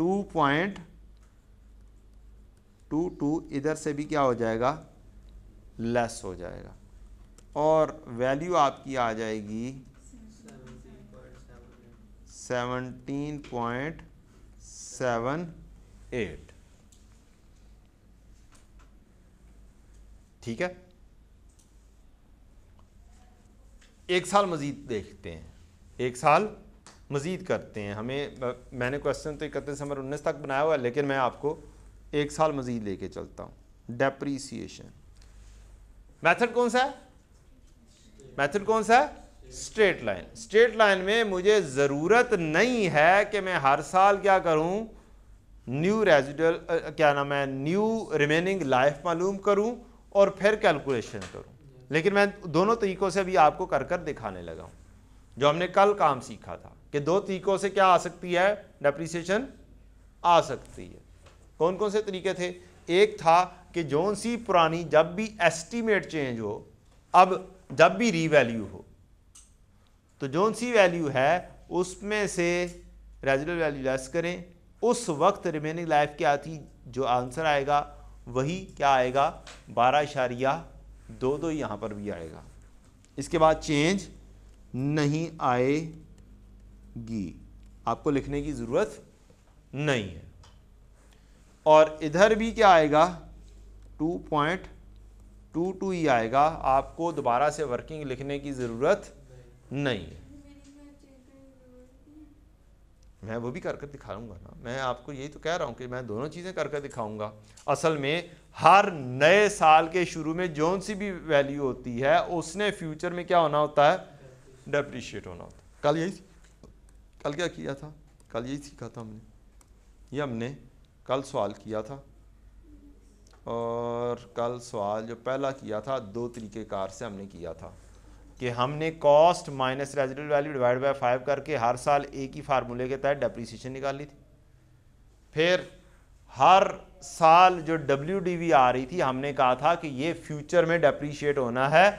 टू पॉइंट टू टू इधर से भी क्या हो जाएगा लेस हो जाएगा और वैल्यू आपकी आ जाएगी सेवनटीन पॉइंट सेवन एट ठीक है एक साल मज़ीद देखते हैं एक साल मज़ीद करते हैं हमें मैंने क्वेश्चन तो इकतीस दिसंबर उन्नीस तक बनाया हुआ है लेकिन मैं आपको एक साल मज़ीद लेके चलता हूँ डेप्रीसीशन मैथड कौन सा है मैथड कौन सा है स्ट्रेट लाइन स्ट्रेट लाइन में मुझे ज़रूरत नहीं है कि मैं हर साल क्या करूँ न्यू रेजिडल क्या नाम है न्यू रिमेनिंग लाइफ मालूम करूँ और फिर कैलकुलेशन करूँ लेकिन मैं दोनों तरीक़ों से भी आपको कर कर दिखाने लगा हूँ जो हमने कल काम सीखा था कि दो तरीक़ों से क्या आ सकती है डेप्रीसीशन आ सकती है कौन कौन से तरीके थे एक था कि जौन सी पुरानी जब भी एस्टीमेट चेंज हो अब जब भी रीवैल्यू हो तो जौन सी वैल्यू है उसमें से रेजुलर वैल्यू लेस करें उस वक्त रिमेनिंग लाइफ क्या आती जो आंसर आएगा वही क्या आएगा बारह इशारिया दो दो यहाँ पर भी आएगा इसके बाद चेंज नहीं आएगा गी आपको लिखने की ज़रूरत नहीं है और इधर भी क्या आएगा टू पॉइंट टू टू ही आएगा आपको दोबारा से वर्किंग लिखने की ज़रूरत नहीं है मैं वो भी करके कर दिखाऊंगा ना मैं आपको यही तो कह रहा हूं कि मैं दोनों चीज़ें करके कर दिखाऊंगा असल में हर नए साल के शुरू में जो सी भी वैल्यू होती है उसने फ्यूचर में क्या होना होता है डेप्रिशिएट होना होता है कल यही कल क्या किया था कल यही सीखा था हमने ये हमने कल सवाल किया था और कल सवाल जो पहला किया था दो तरीके कार से हमने किया था कि हमने cost minus resident value divide by five करके हर साल एक ही फार्मूले के तहत डेप्रीसीशन ली थी फिर हर साल जो डब्ल्यू आ रही थी हमने कहा था कि ये फ्यूचर में डेप्रीशिएट होना है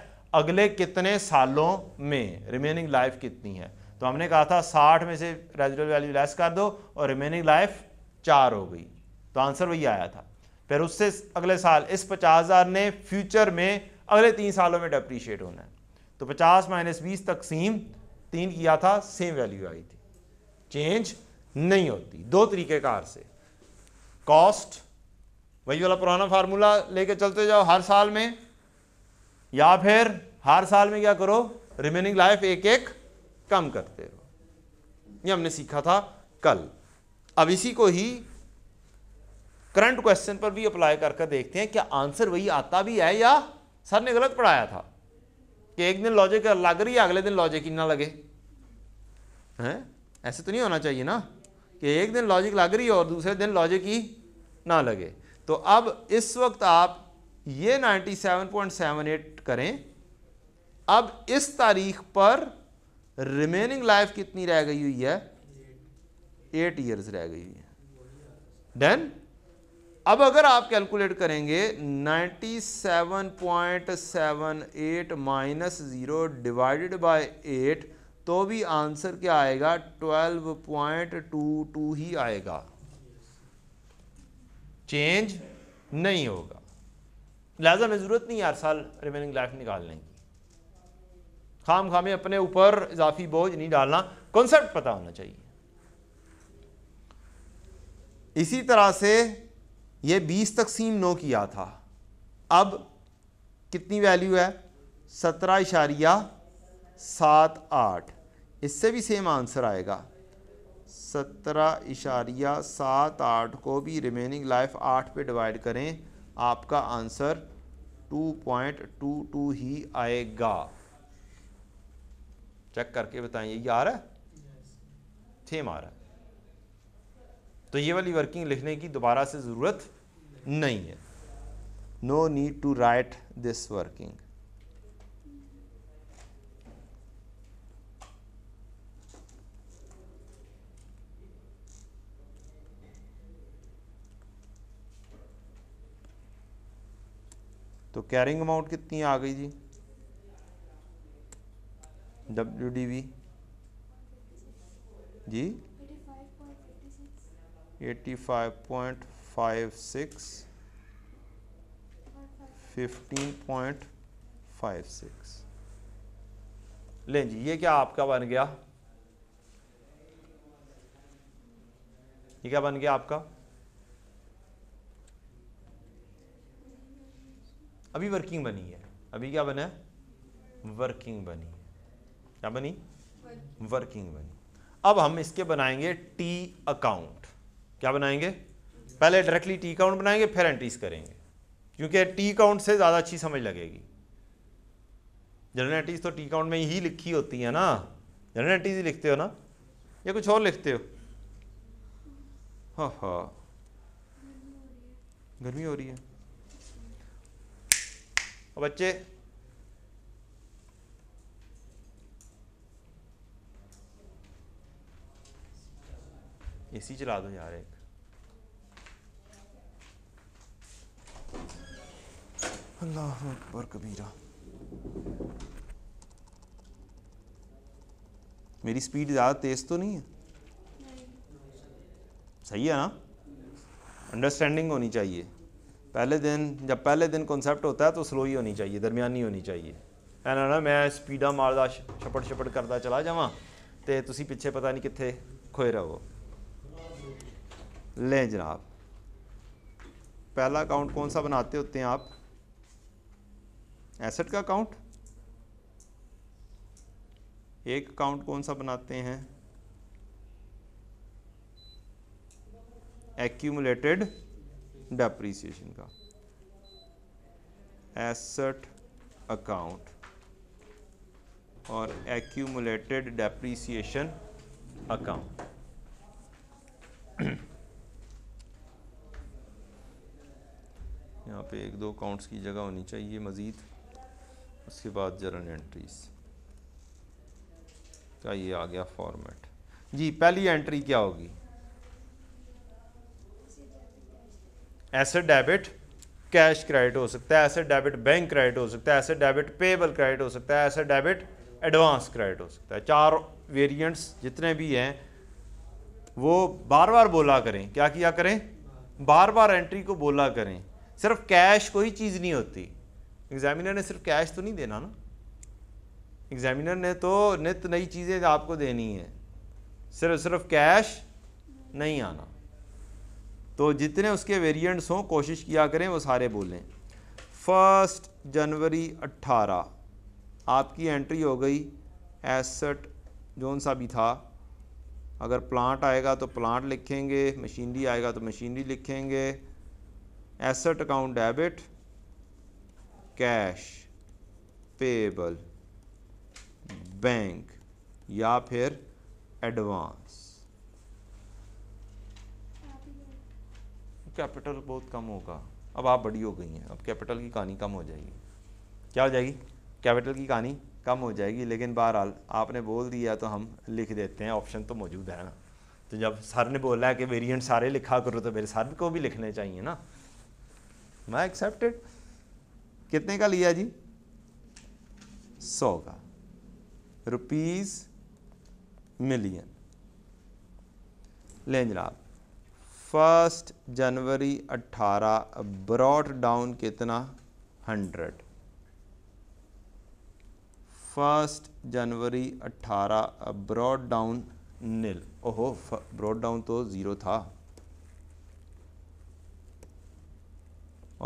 अगले कितने सालों में रिमेनिंग लाइफ कितनी है तो हमने कहा था साठ में से रेजिडल वैल्यू लेस कर दो और रिमेनिंग लाइफ चार हो गई तो आंसर वही आया था फिर उससे अगले साल इस पचास हज़ार ने फ्यूचर में अगले तीन सालों में डेप्रीशिएट होना है तो पचास माइनस बीस तकसीम तीन किया था सेम वैल्यू आई थी चेंज नहीं होती दो तरीक़ेकार से कॉस्ट वही वाला पुराना फार्मूला लेके चलते जाओ हर साल में या फिर हर साल में क्या करो रिमेनिंग लाइफ एक एक काम करते रहो ये हमने सीखा था कल अब इसी को ही करंट क्वेश्चन पर भी अप्लाई करके देखते हैं क्या आंसर वही आता भी है या सर ने गलत पढ़ाया था कि एक दिन लॉजिक लग रही है अगले दिन लॉजिक ही ना लगे हैं ऐसे तो नहीं होना चाहिए ना कि एक दिन लॉजिक लग रही है और दूसरे दिन लॉजिक ही ना लगे तो अब इस वक्त आप ये 97.78 करें अब इस तारीख पर रिमेनिंग लाइफ कितनी रह गई हुई है एट ईयर्स रह गई हुई है देन अब अगर आप कैलकुलेट करेंगे 97.78 minus zero divided by eight तो भी आंसर क्या आएगा 12.22 ही आएगा चेंज नहीं होगा लिहाजा में ज़रूरत नहीं हर साल रिमेनिंग लाइफ निकालने की खाम खामे अपने ऊपर इजाफी बोझ नहीं डालना कॉन्सेप्ट पता होना चाहिए इसी तरह से ये बीस तकसीम नौ किया था अब कितनी वैल्यू है सत्रह इशारिया सात आठ इससे भी सेम आंसर आएगा सत्रह इशारिया सात आठ को भी रिमेनिंग लाइफ आठ पे डिवाइड करें आपका answer two point two two ही आएगा चेक करके बताएं ये आ रहा है थेम आ रहा है तो ये वाली वर्किंग लिखने की दोबारा से ज़रूरत नहीं है no need to write this working तो कैरिंग अमाउंट कितनी आ गई जी डब्ल्यू डी वी जी eighty five point five six fifteen point five six लें जी ये क्या आपका बन गया ये क्या बन गया आपका अभी वर्किंग बनी है अभी क्या बना है वर्किंग बनी क्या बनी वर्किंग बनी अब हम इसके बनाएंगे टी अकाउंट क्या बनाएंगे पहले डायरेक्टली टी अकाउंट बनाएंगे फिर एंट्रीज करेंगे क्योंकि टी अकाउंट से ज़्यादा अच्छी समझ लगेगी जनरल एंट्रीज तो टी अकाउंट में ही लिखी होती है ना जनरल एंट्रीज ही लिखते हो ना या कुछ और लिखते हो हाँ हाँ गर्मी हो रही है और बच्चे एसी चला दो यार एक अल्लाह अकबर कबीरा मेरी स्पीड ज़्यादा तेज़ तो नहीं है सही है ना अंडरस्टैंडिंग होनी चाहिए पहले दिन जब पहले दिन कॉन्सेप्ट होता है तो स्लो ही होनी चाहिए दरमियानी होनी चाहिए है ना ना मैं स्पीडा मारदा छपड़ छपड़ करता चला जावा तो पिछे पता नहीं कितने खोए रहो लें जनाब पहला अकाउंट कौन सा बनाते होते हैं आप एसेट का अकाउंट एक अकाउंट कौन सा बनाते हैं एक्यूमुलेटेड डेप्रीसिएशन का एसेट अकाउंट और एक्यूमुलेटेड डेप्रीसिएशन अकाउंट यहाँ पे एक दो काउंट्स की जगह होनी चाहिए मज़ीद उसके बाद जर्नल एंट्रीज का ये आ गया फॉर्मेट जी पहली एंट्री क्या होगी एसेट डेबिट कैश क्रेडिट हो सकता है एसेट डेबिट बैंक क्रेडिट हो सकता है एसेट डेबिट पेबल क्रेडिट हो सकता है एसेट डेबिट एडवांस क्रेडिट हो सकता है चार वेरिएंट्स जितने भी हैं वो बार बार बोला करें क्या किया करें बार बार एंट्री को बोला करें सिर्फ कैश कोई चीज़ नहीं होती एग्जामिनर ने सिर्फ कैश तो नहीं देना ना एग्जामिनर ने तो नित नई चीज़ें आपको देनी है सिर्फ सिर्फ कैश नहीं आना तो जितने उसके वेरिएंट्स हों कोशिश किया करें वो सारे बोलें फर्स्ट जनवरी 18 आपकी एंट्री हो गई एसट जोन सा भी था अगर प्लांट आएगा तो प्लांट लिखेंगे मशीनरी आएगा तो मशीनरी लिखेंगे asset account debit cash payable bank या फिर एडवांस कैपिटल बहुत कम होगा अब आप बड़ी हो गई हैं अब कैपिटल की कहानी कम हो जाएगी क्या हो जाएगी कैपिटल की कहानी कम हो जाएगी लेकिन बहरहाल आपने बोल दिया तो हम लिख देते हैं ऑप्शन तो मौजूद है ना तो जब सर ने बोला है कि वेरिएंट सारे लिखा करो तो मेरे सर को भी लिखने चाहिए ना मैं एक्सेप्टेड कितने का लिया जी सौ का रुपीज मिलियन लें जनाब फर्स्ट जनवरी अट्ठारह ब्रॉड डाउन कितना हंड्रेड फर्स्ट जनवरी अट्ठारह ब्रॉड डाउन नील ओहो ब्रॉड डाउन तो ज़ीरो था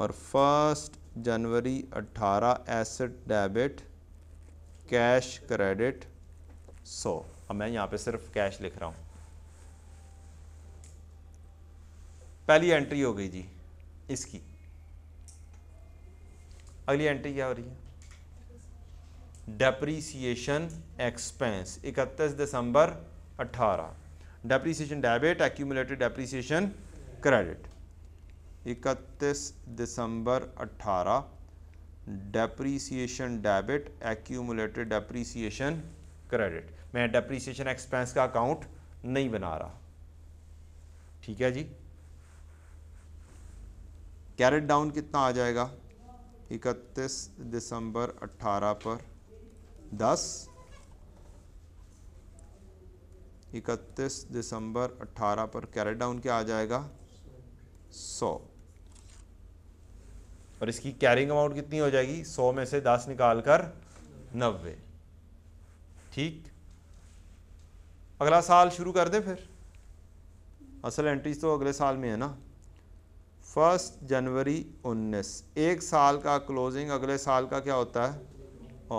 और फर्स्ट जनवरी 18 एसेट डेबिट कैश क्रेडिट 100 अब मैं यहाँ पे सिर्फ कैश लिख रहा हूँ पहली एंट्री हो गई जी इसकी अगली एंट्री क्या हो रही है डेप्रीसिएशन एक्सपेंस 31 दिसंबर 18 depreciation debit accumulated depreciation credit इकतीस दिसंबर अट्ठारह depreciation debit accumulated depreciation credit मैं डेप्रीसीशन एक्सपेंस का अकाउंट नहीं बना रहा ठीक है जी कैरेट डाउन कितना आ जाएगा इकतीस दिसंबर अट्ठारह पर दस इकतीस दिसंबर अट्ठारह पर कैरेट डाउन क्या आ जाएगा सौ और इसकी कैरिंग अमाउंट कितनी हो जाएगी सौ में से दस निकाल कर नब्बे ठीक अगला साल शुरू कर दे फिर असल एंट्रीज तो अगले साल में है ना फर्स्ट जनवरी उन्नीस एक साल का क्लोजिंग अगले साल का क्या होता है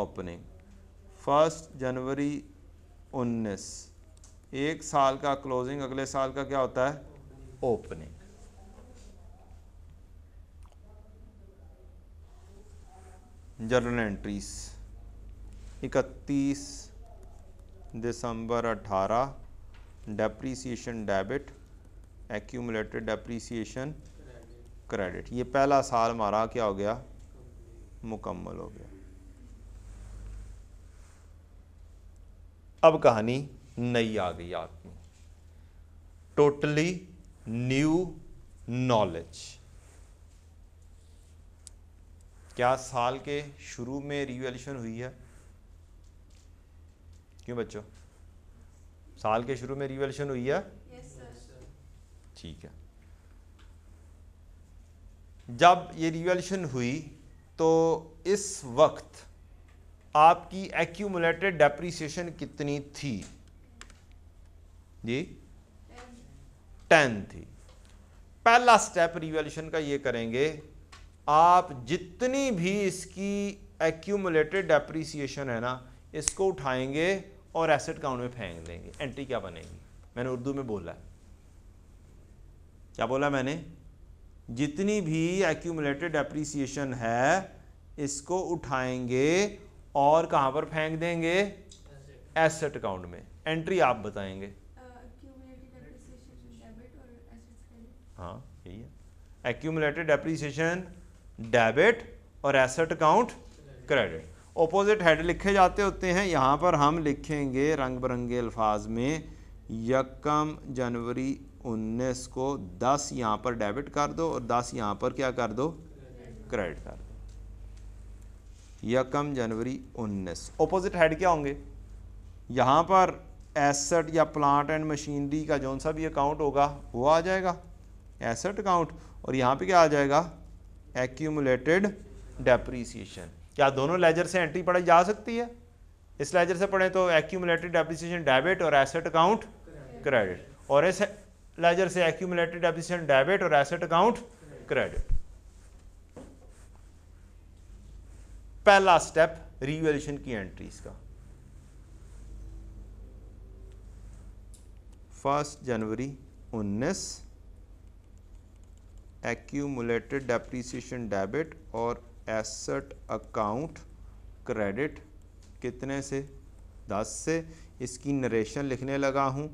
ओपनिंग फर्स्ट जनवरी उन्नीस एक साल का क्लोजिंग अगले साल का क्या होता है ओपनिंग जर्नल एंट्रीज इकतीस दिसंबर 18 depreciation debit accumulated depreciation credit ये पहला साल हमारा क्या हो गया मुकम्मल हो गया अब कहानी नई आ गई आपकी टोटली न्यू नॉलेज क्या साल के शुरू में रिवेल्यूशन हुई है क्यों बच्चों साल के शुरू में रिवेल्यूशन हुई है ठीक yes, है जब ये रिवोल्यूशन हुई तो इस वक्त आपकी एक्यूमुलेटेड डेप्रीसिएशन कितनी थी जी टेन थी पहला स्टेप रिवोल्यूशन का ये करेंगे आप जितनी भी इसकी एक्यूमुलेटेड डेप्रीसिएशन है ना इसको उठाएंगे और एसेट काउंट में फेंक देंगे एंट्री क्या बनेगी मैंने उर्दू में बोला क्या बोला मैंने जितनी भी एक्यूमुलेटेड डेप्रीसिएशन है इसको उठाएंगे और कहाँ पर फेंक देंगे एसेट अकाउंट में एंट्री आप बताएंगे uh, हाँ यही है एक्यूमुलेटेड डेप्रीसिएशन डेबिट और asset account credit opposite head लिखे जाते होते हैं यहाँ पर हम लिखेंगे रंग बिरंगे अल्फाज में यकम जनवरी 19 को 10 यहाँ पर डेबिट कर दो और 10 यहाँ पर क्या कर दो क्रेडिट कर दो यकम जनवरी 19 ऑपोजिट हेड क्या होंगे यहाँ पर एसेट या प्लांट एंड मशीनरी का जौन सा भी अकाउंट होगा वो आ जाएगा एसेट अकाउंट और यहाँ पे क्या आ जाएगा एक्यूमुलेटेड डेप्रीसिएशन क्या दोनों लेजर से एंट्री पढ़ी जा सकती है इस लेजर से पढ़ें तो एक्यूमुलेटेड डेप्रीसिएशन डेबिट और एसेट अकाउंट क्रेडिट और इस लेजर से एक्यूमुलेटेड डेप्रीसिएशन डेबिट और एसेट अकाउंट क्रेडिट पहला स्टेप रिवेल्यूशन की एंट्रीज का फर्स्ट जनवरी उन्नीस एक्यूमुलेटेड डेप्रीसीशन डेबिट और एसेट अकाउंट क्रेडिट कितने से दस से इसकी नरेशन लिखने लगा हूँ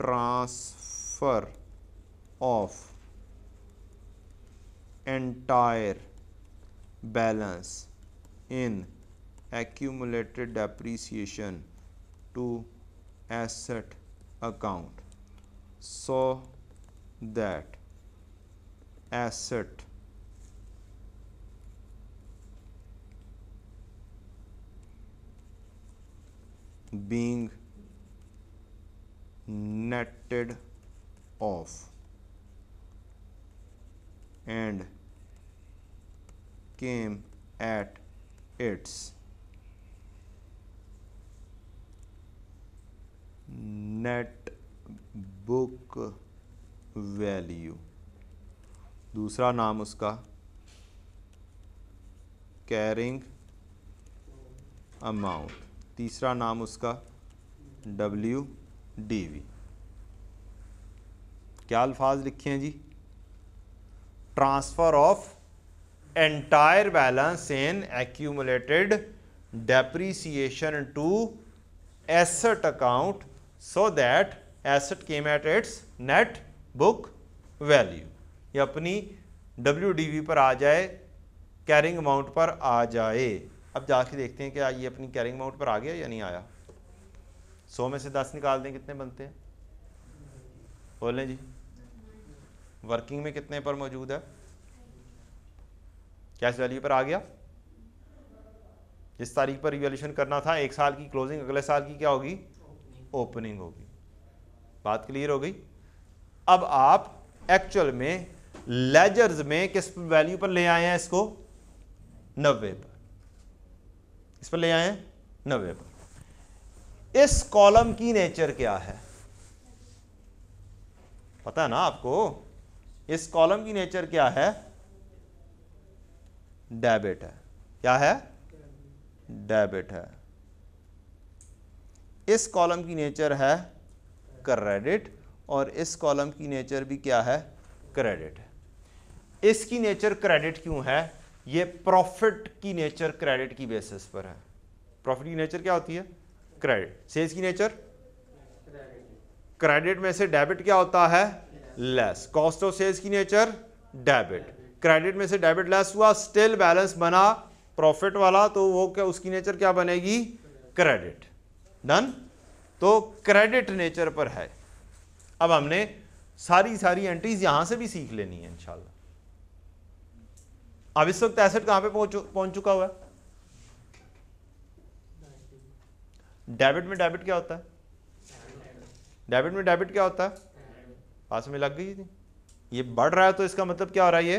transfer of entire balance in accumulated depreciation to asset account so that asset being netted off and came at its net book value दूसरा नाम उसका कैरिंग अमाउंट तीसरा नाम उसका डब्ल्यू डी वी क्या अल्फाज लिखे हैं जी transfer of entire balance in accumulated depreciation to asset account so that asset came at its net book value या अपनी डब्ल्यू पर आ जाए कैरिंग अमाउंट पर आ जाए अब जाके देखते हैं कि ये अपनी कैरिंग अमाउंट पर आ गया या नहीं आया सौ में से दस निकाल दें कितने बनते हैं बोलें जी वर्किंग में कितने पर मौजूद है कैश वैल्यू पर आ गया जिस तारीख पर रिवेल्यूशन करना था एक साल की क्लोजिंग अगले साल की क्या होगी ओपनिंग होगी बात क्लियर हो गई अब आप एक्चुअल में लेजर्स में किस वैल्यू पर ले आए हैं इसको नब्बे पर इस पर ले आए हैं नब्बे पर इस कॉलम की नेचर क्या है पता है ना आपको इस कॉलम की नेचर क्या है डेबिट है क्या है डेबिट है इस कॉलम की नेचर है क्रेडिट और इस कॉलम की नेचर भी क्या है क्रेडिट है इसकी नेचर क्रेडिट क्यों है ये प्रॉफिट की नेचर क्रेडिट की बेसिस पर है प्रॉफिट की नेचर क्या होती है क्रेडिट सेल्स की नेचर क्रेडिट में से डेबिट क्या होता है लेस कॉस्ट ऑफ सेल्स की नेचर डेबिट क्रेडिट में से डेबिट लेस हुआ स्टिल बैलेंस बना प्रॉफिट वाला तो वो क्या उसकी नेचर क्या बनेगी क्रेडिट डन तो क्रेडिट नेचर पर है अब हमने सारी सारी एंट्रीज यहां से भी सीख लेनी है इंशाल्लाह अब इस वक्त एसेट कहां पे पहुंच पहुंच चुका हुआ है डेबिट में डेबिट क्या होता है डेबिट में डेबिट क्या होता है पास में लग गई थी ये बढ़ रहा है तो इसका मतलब क्या हो रहा है ये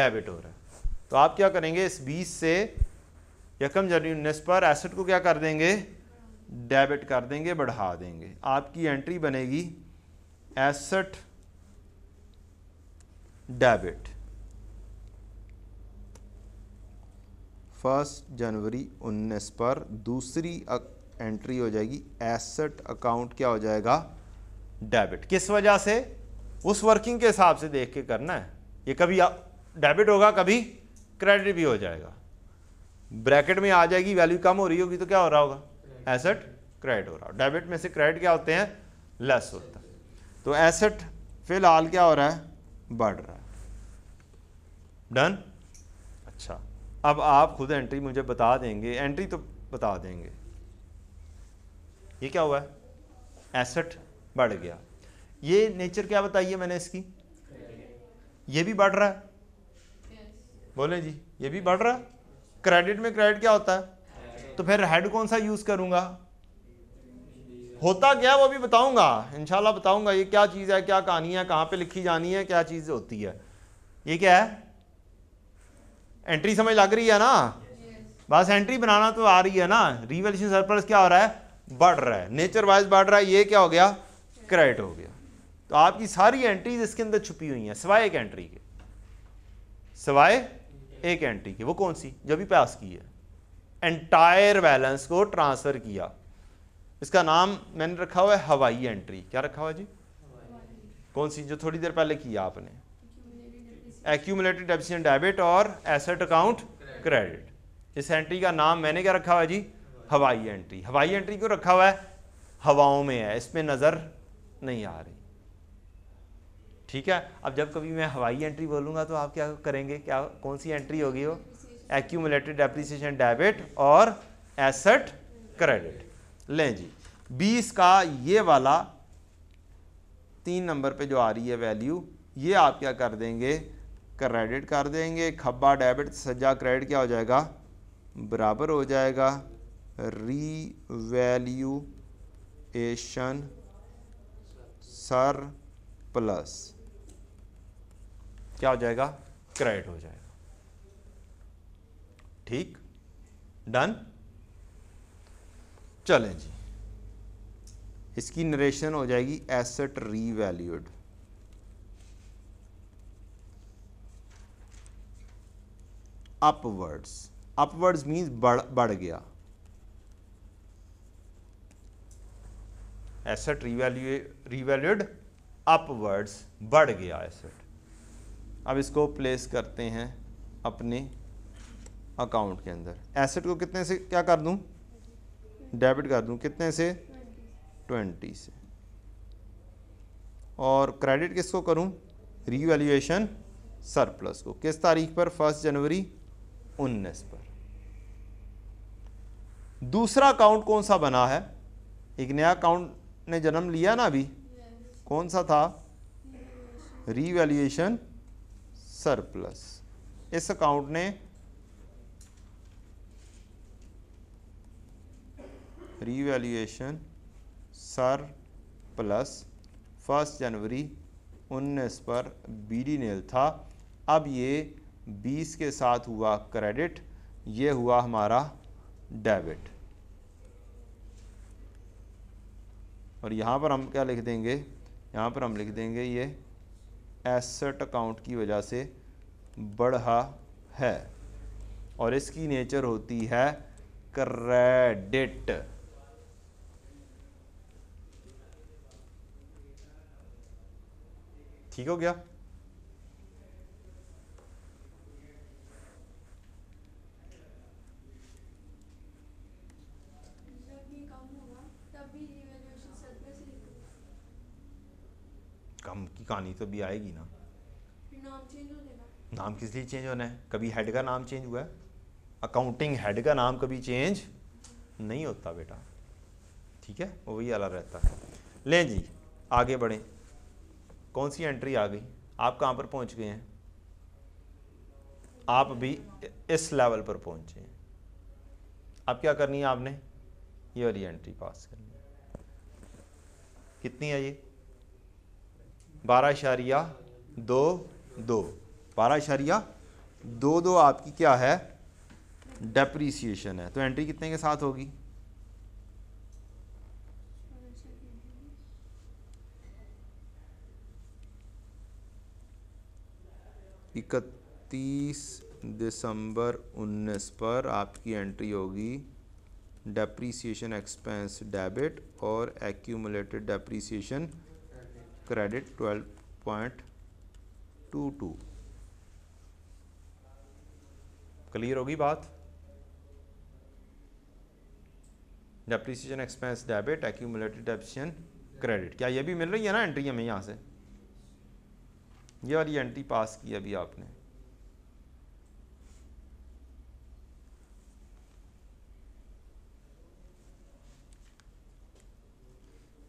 डेबिट हो रहा है तो आप क्या करेंगे इस 20 से यकम जनवरी उन्नीस पर एसेट को क्या कर देंगे डेबिट कर देंगे बढ़ा देंगे आपकी एंट्री बनेगी एसेट डेबिट फर्स्ट जनवरी 19 पर दूसरी एंट्री हो जाएगी एसेट अकाउंट क्या हो जाएगा डेबिट किस वजह से उस वर्किंग के हिसाब से देख के करना है ये कभी डेबिट होगा कभी क्रेडिट भी हो जाएगा ब्रैकेट में आ जाएगी वैल्यू कम हो रही होगी तो क्या हो रहा होगा एसेट क्रेडिट हो रहा हो डेबिट में से क्रेडिट क्या होते हैं लेस होता है तो एसेट फिलहाल क्या हो रहा है बढ़ रहा है डन अब आप खुद एंट्री मुझे बता देंगे एंट्री तो बता देंगे ये क्या हुआ है एसेट बढ़ गया ये नेचर क्या बताई है मैंने इसकी ये भी बढ़ रहा है बोले जी ये भी बढ़ रहा है क्रेडिट में क्रेडिट क्या होता है तो फिर हेड कौन सा यूज करूंगा होता क्या वो भी बताऊंगा इंशाल्लाह बताऊंगा ये क्या चीज़ है क्या कहानी है कहाँ पे लिखी जानी है क्या चीज़ होती है ये क्या है एंट्री समझ लग रही है ना बस एंट्री बनाना तो आ रही है ना रिवेल्यूशन सरप्लस क्या हो रहा है बढ़ रहा है नेचर वाइज बढ़ रहा है ये क्या हो गया क्रेडिट हो गया तो आपकी सारी एंट्रीज इसके अंदर छुपी हुई हैं सवाए एक एंट्री के सवाए एक एंट्री की वो कौन सी जो भी पास की है एंटायर बैलेंस को ट्रांसफ़र किया इसका नाम मैंने रखा हुआ है हवाई एंट्री क्या रखा हुआ जी कौन सी जो थोड़ी देर पहले की आपने एक्यूमलेटेड डेफिशिएंट डेबिट और एसेट अकाउंट क्रेडिट इस एंट्री का नाम मैंने क्या रखा हुआ है जी हवाई एंट्री हवाई एंट्री क्यों रखा हुआ है हवाओं में है इसमें नज़र नहीं आ रही ठीक है अब जब कभी मैं हवाई एंट्री बोलूँगा तो आप क्या करेंगे क्या कौन सी एंट्री होगी वो एक्यूमलेटेड डेप्रिसिएशन डेबिट और एसेट क्रेडिट लें जी बीस का ये वाला तीन नंबर पे जो आ रही है वैल्यू ये आप क्या कर देंगे क्रेडिट कर देंगे खब्बा डेबिट सज्जा क्रेडिट क्या हो जाएगा बराबर हो जाएगा रीवैल्यूएशन सर प्लस क्या हो जाएगा क्रेडिट हो जाएगा ठीक डन चलें जी इसकी नरेशन हो जाएगी asset revalued upwards upwards means बढ़ बढ़ गया एसेट रिवैल्यू रिवैल्यूड अपवर्ड्स बढ़ गया एसेट अब इसको प्लेस करते हैं अपने अकाउंट के अंदर एसेट को कितने से क्या कर दूं डेबिट कर दूं कितने से ट्वेंटी से और क्रेडिट किसको करूं रीवैल्यूएशन सरप्लस को किस तारीख पर फर्स्ट जनवरी उन्नीस पर दूसरा अकाउंट कौन सा बना है एक नया अकाउंट ने जन्म लिया ना अभी कौन सा था रीवैल्यूएशन सरप्लस इस अकाउंट ने रीवैल्यूएशन सर प्लस फर्स्ट जनवरी उन्नीस पर बीडी नेल था अब ये बीस के साथ हुआ क्रेडिट ये हुआ हमारा डेबिट और यहाँ पर हम क्या लिख देंगे यहाँ पर हम लिख देंगे ये एसेट अकाउंट की वजह से बढ़ा है और इसकी नेचर होती है क्रेडिट ठीक हो गया की कहानी तो अभी आएगी ना नाम, नाम किस लिए चेंज होना है कभी हेड का नाम चेंज हुआ है अकाउंटिंग हेड का नाम कभी चेंज नहीं होता बेटा ठीक है वो वही अलग रहता है लें जी आगे बढ़े कौन सी एंट्री आ गई आप कहाँ पर पहुँच गए हैं आप अभी इस लेवल पर पहुँचे हैं अब क्या करनी है आपने ये वाली एंट्री पास करनी है कितनी है ये बारह इशारिया दो दो बारह इशारिया दो दो आपकी क्या है डेप्रीसिएशन है तो एंट्री कितने के साथ होगी इकतीस दिसंबर 19 पर आपकी एंट्री होगी डेप्रीसिएशन एक्सपेंस डेबिट और एक्यूमुलेटेड डेप्रीसिएशन टू 12.22 क्लियर होगी बात depreciation expense debit accumulated depreciation credit क्या ये भी मिल रही है ना एंट्री हमें यहाँ से ये वाली एंट्री पास की अभी आपने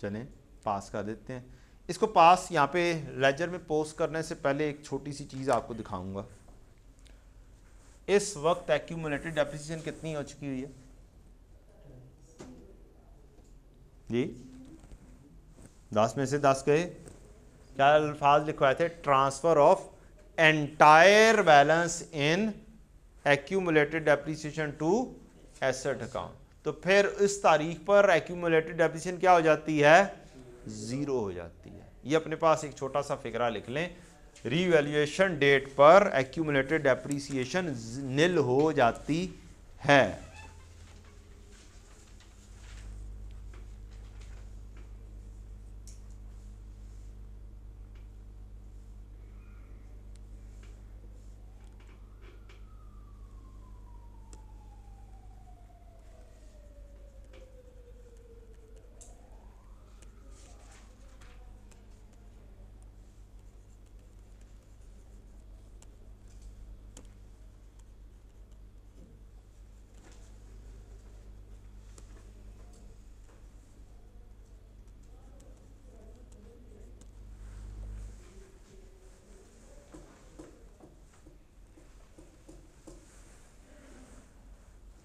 चलें पास कर देते हैं इसको पास यहाँ पे लेजर में पोस्ट करने से पहले एक छोटी सी चीज़ आपको दिखाऊंगा इस वक्त एक्यूमुलेटेड डेप्रिसिएशन कितनी हो चुकी हुई है जी दस में से दस गए क्या अल्फाज लिखवाए थे transfer of entire balance in accumulated depreciation to asset account तो फिर इस तारीख पर एक्यूमुलेटेड डेप्रिसिएशन क्या हो जाती है ज़ीरो हो जाती है ये अपने पास एक छोटा सा फिक्रा लिख लें रीवैल्यूएशन डेट पर एक्यूमुलेटेड एप्रिसिएशन निल हो जाती है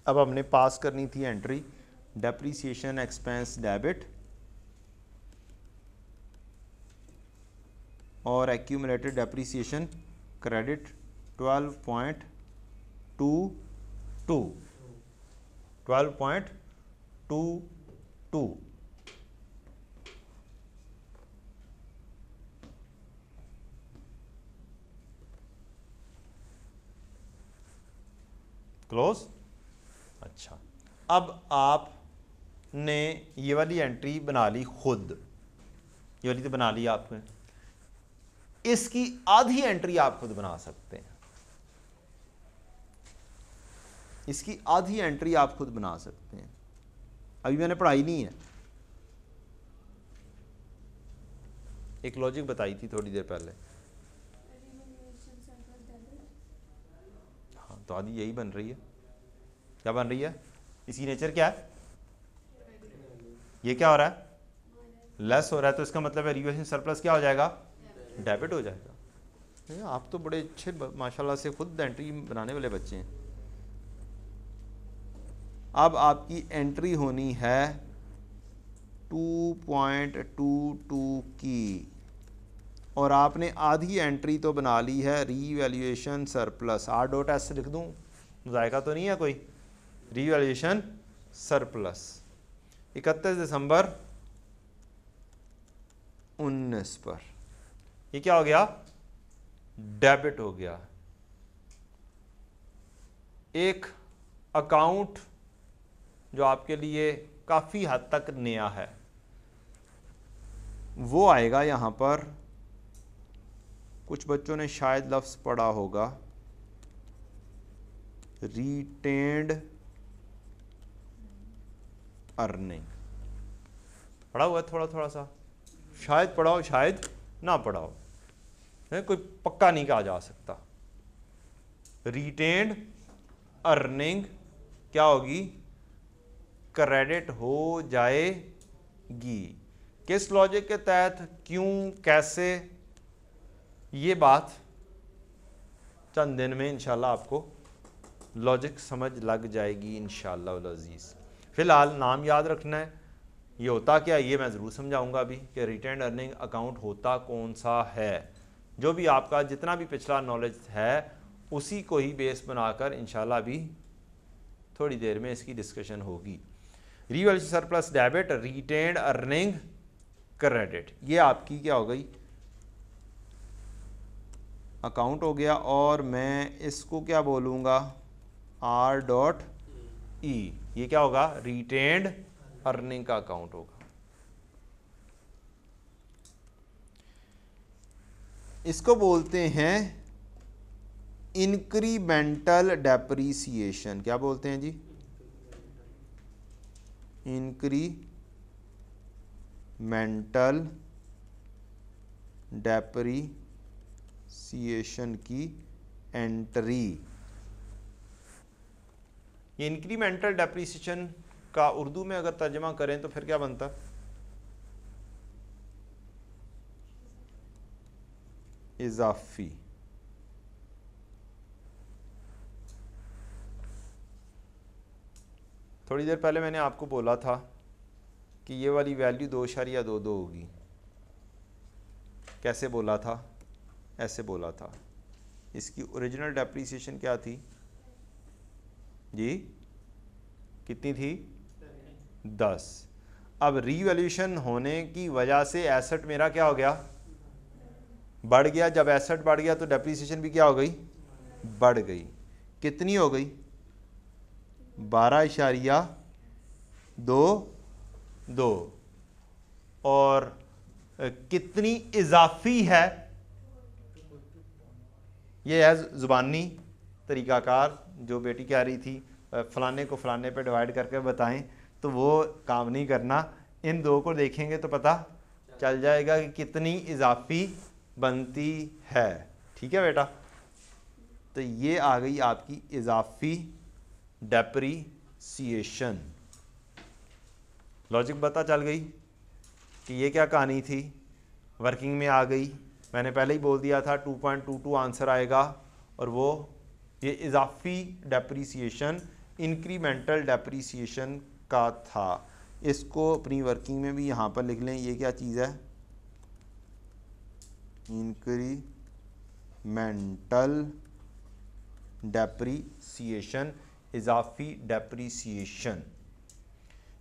अब हमने पास करनी थी एंट्री डेप्रीसीशन एक्सपेंस डेबिट और accumulated depreciation credit twelve point two two twelve point two two अच्छा अब आपने ये वाली एंट्री बना ली खुद ये वाली तो बना ली आपने इसकी आधी एंट्री आप खुद बना सकते हैं इसकी आधी एंट्री आप खुद बना सकते हैं अभी मैंने पढ़ाई नहीं है एक लॉजिक बताई थी थोड़ी देर पहले हाँ तो आधी यही बन रही है क्या बन रही है इसकी नेचर क्या है ये क्या हो रहा है लेस हो रहा है तो इसका मतलब है रिवेशन सरप्लस क्या हो जाएगा डेबिट हो जाएगा नहीं आप तो बड़े अच्छे माशाल्लाह से खुद एंट्री बनाने वाले बच्चे हैं अब आपकी एंट्री होनी है 2.22 की और आपने आधी एंट्री तो बना ली है revaluation surplus R dot S लिख दूँ जायका तो नहीं है कोई रिवैल्यूएशन सरप्लस 31 दिसंबर 19 पर ये क्या हो गया डेबिट हो गया एक अकाउंट जो आपके लिए काफ़ी हद तक नया है वो आएगा यहां पर कुछ बच्चों ने शायद लफ्ज़ पढ़ा होगा रिटेंड अर्निंग पढ़ा हुआ है थोड़ा थोड़ा सा शायद पढ़ाओ शायद ना पढ़ाओ है कोई पक्का नहीं कहा जा सकता रिटेन्ड अर्निंग क्या होगी क्रेडिट हो जाएगी किस लॉजिक के तहत क्यों कैसे ये बात चंद दिन में इंशाल्लाह आपको लॉजिक समझ लग जाएगी इंशाल्लाह अजीज फ़िलहाल नाम याद रखना है ये होता क्या ये मैं ज़रूर समझाऊंगा अभी कि रिटर्न अर्निंग अकाउंट होता कौन सा है जो भी आपका जितना भी पिछला नॉलेज है उसी को ही बेस बनाकर इन भी थोड़ी देर में इसकी डिस्कशन होगी revaluation surplus debit retain earning credit ये आपकी क्या हो गई अकाउंट हो गया और मैं इसको क्या बोलूँगा आर डॉट ई e। ये क्या होगा रिटेन्ड अर्निंग का अकाउंट होगा इसको बोलते हैं इंक्रीमेंटल डेप्रीसिएशन क्या बोलते हैं जी इंक्रीमेंटल डेप्रीसिएशन की एंट्री ये इंक्रीमेंटल डेप्रीसीशन का उर्दू में अगर तर्जमा करें तो फिर क्या बनता इजाफी थोड़ी देर पहले मैंने आपको बोला था कि ये वाली वैल्यू दो या दो दो होगी कैसे बोला था ऐसे बोला था इसकी ओरिजिनल डेप्रीसीशन क्या थी जी कितनी थी दस अब रीवैल्यूशन होने की वजह से एसेट मेरा क्या हो गया बढ़ गया जब एसेट बढ़ गया तो डेप्रीसीशन भी क्या हो गई बढ़ गई कितनी हो गई बारह इशारिया दो दो और कितनी इजाफी है ये है ज़ुबानी तरीक़ाकार जो बेटी कह रही थी फलाने को फलाने पे डिवाइड करके बताएं तो वो काम नहीं करना इन दो को देखेंगे तो पता चल जाएगा कि कितनी इजाफी बनती है ठीक है बेटा तो ये आ गई आपकी इजाफी डेप्रीसीशन लॉजिक पता चल गई कि ये क्या कहानी थी वर्किंग में आ गई मैंने पहले ही बोल दिया था 2.22 आंसर आएगा और वो ये इजाफी डेप्रीसीशन इंक्रीमेंटल डेप्रीसीशन का था इसको अपनी वर्किंग में भी यहाँ पर लिख लें ये क्या चीज़ है इंक्रीमेंटल डेप्रीसीशन इजाफी डेप्रीसीशन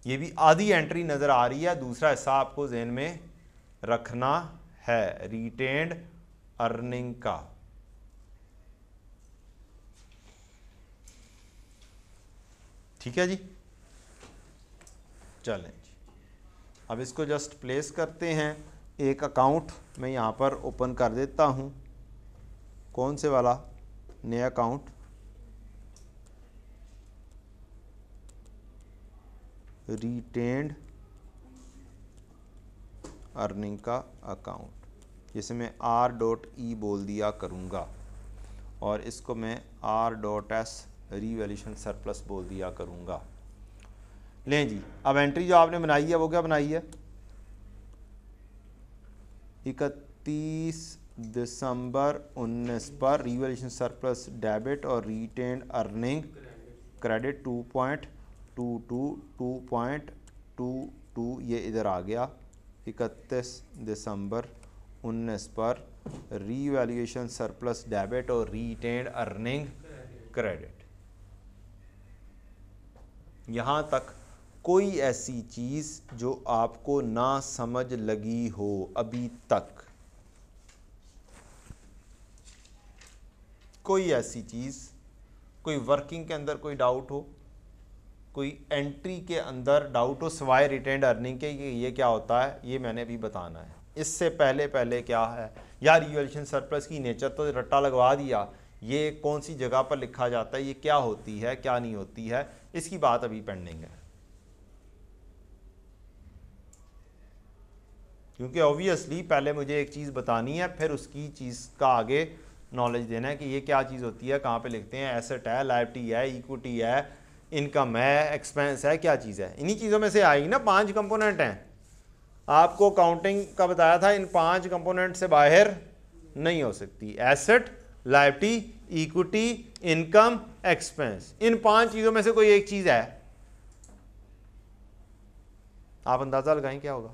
ये भी आधी एंट्री नज़र आ रही है दूसरा हिस्सा आपको जहन में रखना है रिटेन्ड अर्निंग का ठीक है जी चलें जी अब इसको जस्ट प्लेस करते हैं एक अकाउंट मैं यहाँ पर ओपन कर देता हूँ कौन से वाला नया अकाउंट रिटेंड अर्निंग का अकाउंट जिसे मैं आर डॉट ई बोल दिया करूँगा और इसको मैं R dot S revaluation surplus बोल दिया करूँगा लें जी अब एंट्री जो आपने बनाई है वो क्या बनाई है इकतीस दिसंबर 19 पर रिवेल्यूशन सरप्लस डेबिट और रिटेन अर्निंग क्रेडिट 2.22 2.22 ये इधर आ गया 31 दिसंबर 19 पर रिवेल्यूशन सरप्लस डेबिट और रिटेन अर्निंग क्रेडिट यहाँ तक कोई ऐसी चीज़ जो आपको ना समझ लगी हो अभी तक कोई ऐसी चीज़ कोई वर्किंग के अंदर कोई डाउट हो कोई एंट्री के अंदर डाउट हो सवाए रिटेन अर्निंग के कि ये क्या होता है ये मैंने अभी बताना है इससे पहले पहले क्या है यार रिवेल्यूशन सरप्लस की नेचर तो रट्टा लगवा दिया ये कौन सी जगह पर लिखा जाता है ये क्या होती है क्या नहीं होती है इसकी बात अभी पेंडिंग है क्योंकि ऑब्वियसली पहले मुझे एक चीज़ बतानी है फिर उसकी चीज़ का आगे नॉलेज देना है कि ये क्या चीज़ होती है कहाँ पे लिखते हैं एसेट है लाइबिलिटी है इक्विटी है इनकम है एक्सपेंस है क्या चीज़ है इन्हीं चीज़ों में से आएगी ना पांच कंपोनेंट हैं आपको काउंटिंग का बताया था इन पांच कंपोनेंट से बाहर नहीं हो सकती asset liability equity income expense इन पांच चीजों में से कोई एक चीज है आप अंदाजा लगाएं क्या होगा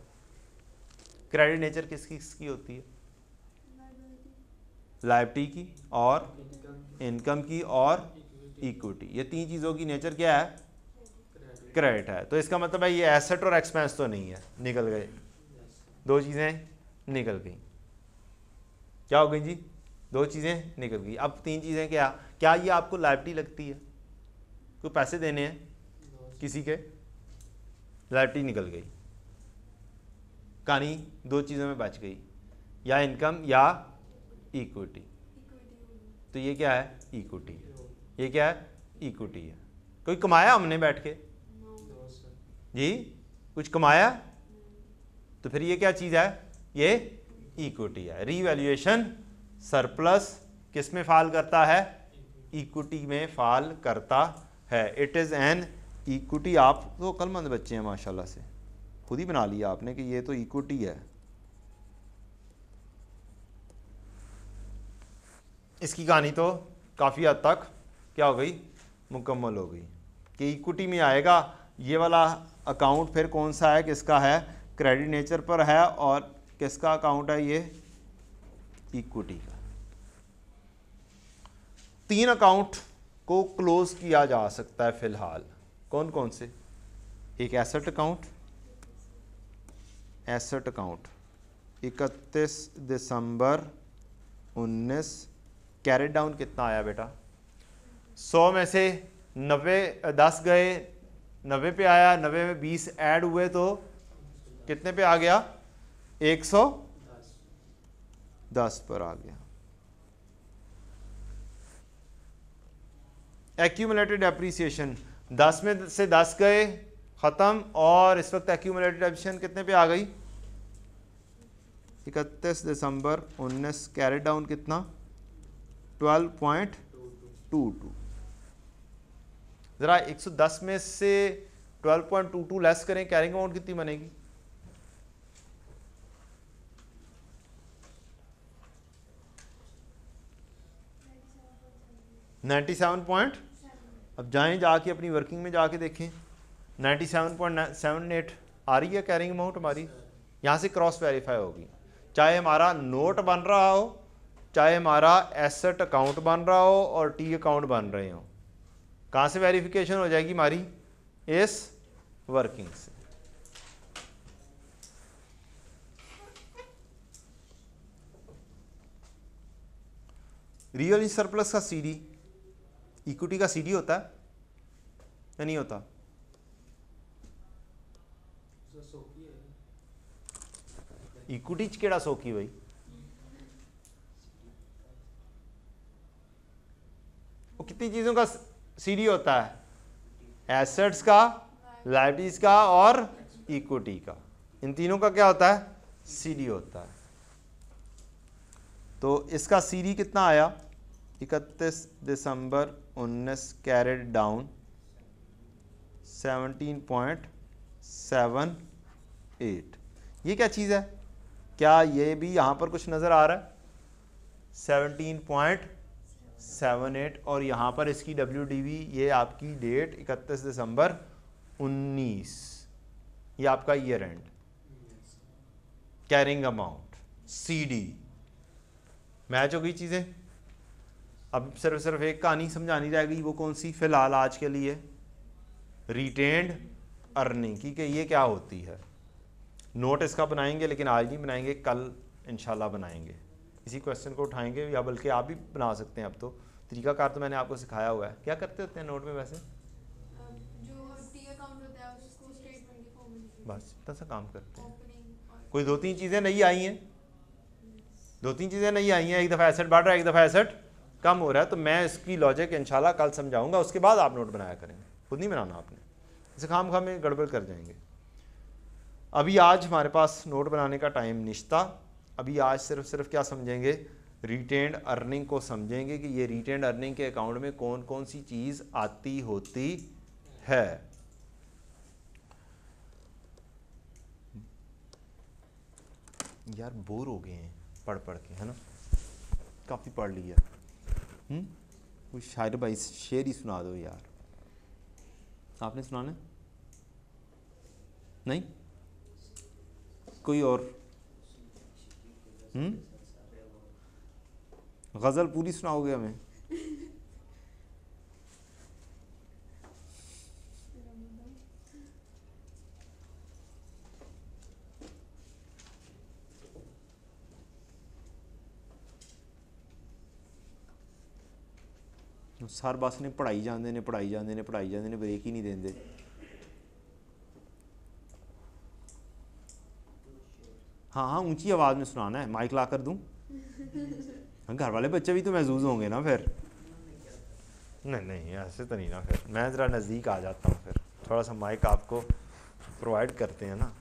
क्रेडिट नेचर किसकी किसकी होती है लाइबिलिटी की और इनकम की और इक्विटी ये तीन चीज़ों की नेचर क्या है क्रेडिट है तो इसका मतलब है ये एसेट और एक्सपेंस तो नहीं है निकल गए दो चीज़ें निकल गई क्या हो गई जी दो चीज़ें निकल गई अब तीन चीज़ें क्या क्या ये आपको लाइबिलिटी लगती है कोई पैसे देने हैं किसी के लाइबिलिटी निकल गई कहानी दो चीज़ों में बच गई या इनकम या इक्विटी तो ये क्या है इक्विटी ये क्या है इक्विटी है कोई कमाया हमने बैठ के जी कुछ कमाया तो फिर ये क्या चीज़ है ये इक्विटी है रीवैल्यूएशन सरप्लस किस में फाल करता है इक्विटी में फाल करता है इट इज़ एन इक्विटी आप तो अक्लमंद बच्चे हैं माशाल्लाह से खुद ही बना लिया आपने कि ये तो इक्विटी है इसकी कहानी तो काफ़ी हद तक क्या हो गई मुकम्मल हो गई कि इक्विटी में आएगा ये वाला अकाउंट फिर कौन सा है किसका है क्रेडिट नेचर पर है और किसका अकाउंट है ये इक्विटी का तीन अकाउंट को क्लोज किया जा सकता है फिलहाल कौन कौन से एक एसेट अकाउंट एसेट अकाउंट 31 दिसंबर 19 कैरेट डाउन कितना आया बेटा 100 में से 90 10 गए 90 पे आया 90 में 20 ऐड हुए तो कितने पे आ गया 110 पर आ गया एक्यूमलेटेड एप्रिसिएशन दस में से दस गए ख़त्म और इस वक्त एक्यूमलेटेड अप्रीसीशन कितने पे आ गई इकतीस दिसंबर उन्नीस कैरेट डाउन कितना ट्वेल्व पॉइंट टू टू ज़रा एक सौ दस में से twelve point two two less करें कैरिंग अमाउंट कितनी बनेगी नाइन्टी सेवन पॉइंट अब जाएं जाके अपनी वर्किंग में जाके देखें ninety seven point seven eight आ रही है कैरिंग अमाउंट हमारी यहाँ से क्रॉस वेरीफाई होगी चाहे हमारा नोट बन रहा हो चाहे हमारा एसेट अकाउंट बन रहा हो और टी अकाउंट बन रहे हो कहाँ से वेरिफिकेशन हो जाएगी हमारी इस वर्किंग से रियल इन सरप्लस का सीडी इक्विटी का सीडी होता है या नहीं होता इक्विटी केड़ा सौकी भाई वो कितनी चीजों का सीडी होता है एसेट्स का लाइब्रेरीज का और इक्विटी का इन तीनों का क्या होता है सीडी होता है तो इसका सीडी कितना आया इकतीस दिसंबर उन्नीस carried down seventeen point seven eight ये क्या चीज़ है क्या ये भी यहाँ पर कुछ नज़र आ रहा है सेवनटीन पॉइंट सेवन एट और यहाँ पर इसकी डब्ल्यू डी वी ये आपकी डेट इकतीस दिसंबर उन्नीस ये आपका year end carrying amount C D match हो गई चीज़ें अब सिर्फ सिर्फ एक कहानी समझानी जाएगी वो कौन सी फिलहाल आज के लिए रिटेंड अर्निंग ठीक है ये क्या होती है नोट इसका बनाएंगे लेकिन आज नहीं बनाएंगे कल इनशाला बनाएंगे इसी क्वेश्चन को उठाएंगे या बल्कि आप भी बना सकते हैं अब तो तरीकाकार तो मैंने आपको सिखाया हुआ है क्या करते होते हैं नोट में वैसे बस इतना सा काम करते हैं कोई दो तीन चीज़ें नहीं आई हैं दो तीन चीज़ें नहीं आई हैं एक दफ़ा एसेट बांट रहा है एक दफ़ा एसेट कम हो रहा है तो मैं इसकी लॉजिक इंशाल्लाह कल समझाऊंगा उसके बाद आप नोट बनाया करेंगे खुद नहीं बनाना आपने इसे खाम खाम में गड़बड़ कर जाएंगे अभी आज हमारे पास नोट बनाने का टाइम निश्ता अभी आज सिर्फ सिर्फ क्या समझेंगे रिटेंड अर्निंग को समझेंगे कि ये रिटेंड अर्निंग के अकाउंट में कौन कौन सी चीज़ आती होती है यार बोर हो गए हैं पढ़ पढ़ के है ना काफ़ी पढ़ लिया कुछ हम्म? शायर भाई शेर ही सुना दो यार आपने सुनाना नहीं कोई और हम्म? गज़ल पूरी सुनाओगे हमें सर बस ने पढ़ाई जाते हैं पढ़ाई जाते हैं पढ़ाई जाते हैं ब्रेक ही नहीं देंगे हाँ हाँ ऊंची आवाज़ में सुनाना है माइक ला कर दूँ हाँ, घर वाले बच्चे भी तो महसूस होंगे ना फिर नहीं नहीं ऐसे तो नहीं ना फिर मैं ज़रा नज़दीक आ जाता हूँ फिर थोड़ा सा माइक आपको प्रोवाइड करते हैं ना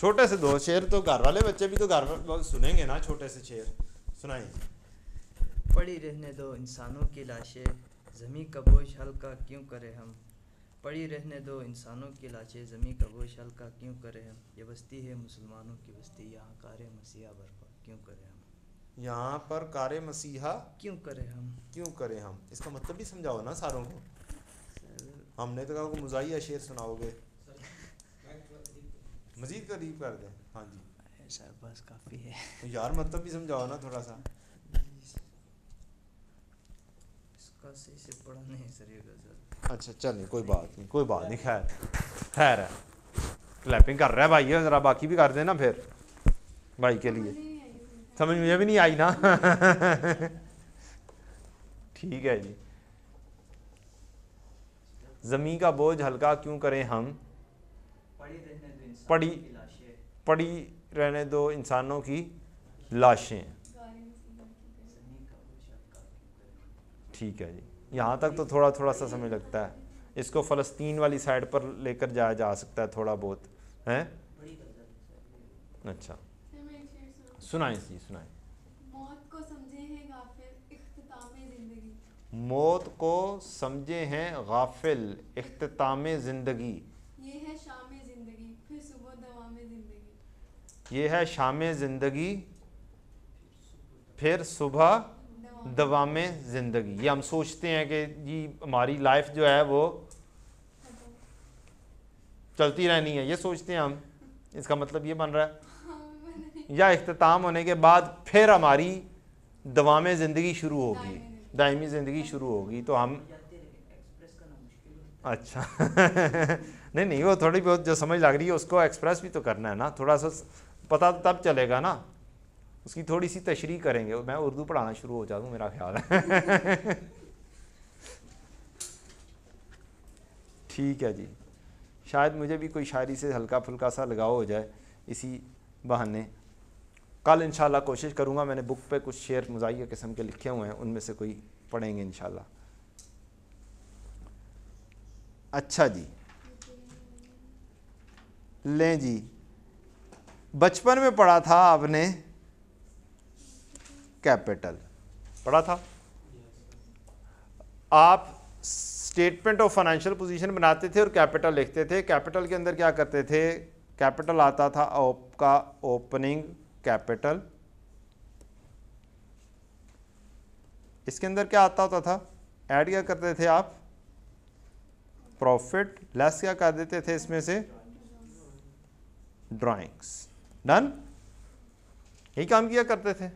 छोटे से दो शेर तो घर वाले बच्चे भी तो घर सुनेंगे ना छोटे से शेर सुनाइए पड़ी रहने दो इंसानों की लाशें ज़मी का बोझ हल्का क्यों करें हम पड़ी रहने दो इंसानों की लाशें ज़मी का बोझ हल्का क्यों करें हम ये बस्ती है मुसलमानों की बस्ती यहाँ कार मसीहा बरपा क्यों करें हम यहाँ पर कार मसीहा क्यों करें हम क्यों करें हम इसका मतलब भी समझाओ ना सारों को हमने तो कहा मुजाहिया शेर सुनाओगे मजीद करीब कर दें हाँ जी सर बस काफ़ी है तो यार मतलब भी समझाओ ना थोड़ा सा का सही नहीं अच्छा चलिए कोई बात नहीं कोई बात नहीं खैर खैर है क्लैपिंग कर रहा है भाई ज़रा बाकी भी कर देना फिर भाई के लिए समझ मुझे भी नहीं आई ना ठीक है जी ज़मी का बोझ हल्का क्यों करें हम पड़ी पड़ी रहने दो इंसानों की लाशें ठीक है जी यहाँ तक तो थोड़ा थोड़ा सा समय लगता है इसको फ़लस्तीन वाली साइड पर लेकर जाया जा सकता है थोड़ा बहुत हैं अच्छा सुनाए जी सुनाए मौत को समझे हैं गाफिल अख्ताम ज़िंदगी ये है शाम ज़िंदगी फिर सुबह दवाम ज़िंदगी ये है शाम ज़िंदगी फिर सुबह दवा में ज़िंदगी ये हम सोचते हैं कि जी हमारी लाइफ जो है वो चलती रहनी है ये सोचते हैं हम इसका मतलब ये बन रहा है या अख्ताम होने के बाद फिर हमारी दवा में ज़िंदगी शुरू होगी दायमी ज़िंदगी शुरू होगी तो हम अच्छा नहीं नहीं वो थोड़ी बहुत जो समझ लग रही है उसको एक्सप्रेस भी तो करना है ना थोड़ा सा पता तो तब चलेगा ना उसकी थोड़ी सी तशरी करेंगे मैं उर्दू पढ़ाना शुरू हो जाऊँ मेरा ख्याल है ठीक है जी शायद मुझे भी कोई शायरी से हल्का फुल्का सा लगाव हो जाए इसी बहाने कल इन कोशिश करूँगा मैंने बुक पे कुछ शेर मजाक किस्म के लिखे हुए हैं उनमें से कोई पढ़ेंगे इन अच्छा जी लें जी बचपन में पढ़ा था आपने कैपिटल पढ़ा था आप स्टेटमेंट ऑफ फाइनेंशियल पोजीशन बनाते थे और कैपिटल लिखते थे कैपिटल के अंदर क्या करते थे कैपिटल आता था आपका ओपनिंग कैपिटल इसके अंदर क्या आता होता था ऐड क्या करते थे आप प्रॉफिट लेस क्या कर देते थे इसमें से ड्राइंग्स डन यही काम किया करते थे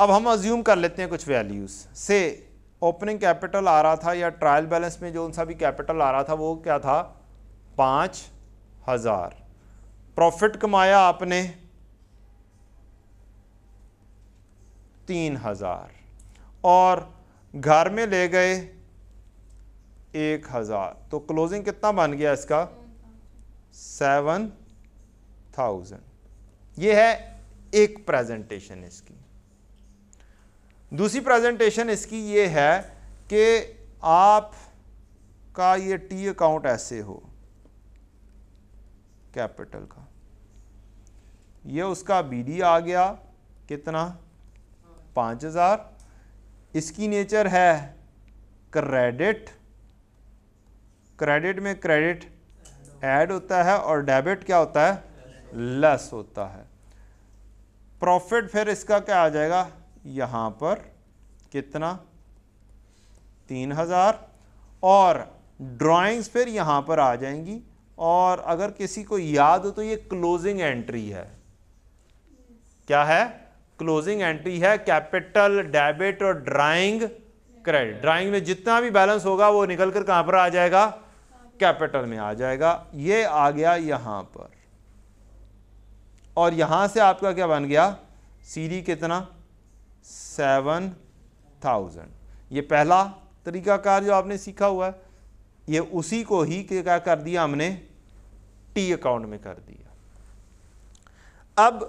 अब हम अज्यूम कर लेते हैं कुछ वैल्यूज़ से ओपनिंग कैपिटल आ रहा था या ट्रायल बैलेंस में जो सा भी कैपिटल आ रहा था वो क्या था पाँच हज़ार प्रॉफिट कमाया आपने तीन हज़ार और घर में ले गए एक हज़ार तो क्लोजिंग कितना बन गया इसका सेवन थाउजेंड ये है एक प्रेजेंटेशन इसकी दूसरी प्रेजेंटेशन इसकी ये है कि आप का ये टी अकाउंट ऐसे हो कैपिटल का ये उसका बीडी आ गया कितना पाँच हज़ार इसकी नेचर है क्रेडिट क्रेडिट में क्रेडिट ऐड होता है और डेबिट क्या होता है लेस होता है प्रॉफिट फिर इसका क्या आ जाएगा यहाँ पर कितना तीन हज़ार और ड्राइंग्स फिर यहाँ पर आ जाएंगी और अगर किसी को याद हो तो ये क्लोजिंग एंट्री है क्या है क्लोजिंग एंट्री है कैपिटल डेबिट और ड्राइंग क्रेडिट ड्राइंग में जितना भी बैलेंस होगा वो निकल कर कहाँ पर आ जाएगा कैपिटल में आ जाएगा ये आ गया यहाँ पर और यहाँ से आपका क्या बन गया सीडी कितना सेवन थाउजेंड ये पहला तरीकाकार जो आपने सीखा हुआ है ये उसी को ही क्या कर दिया हमने टी अकाउंट में कर दिया अब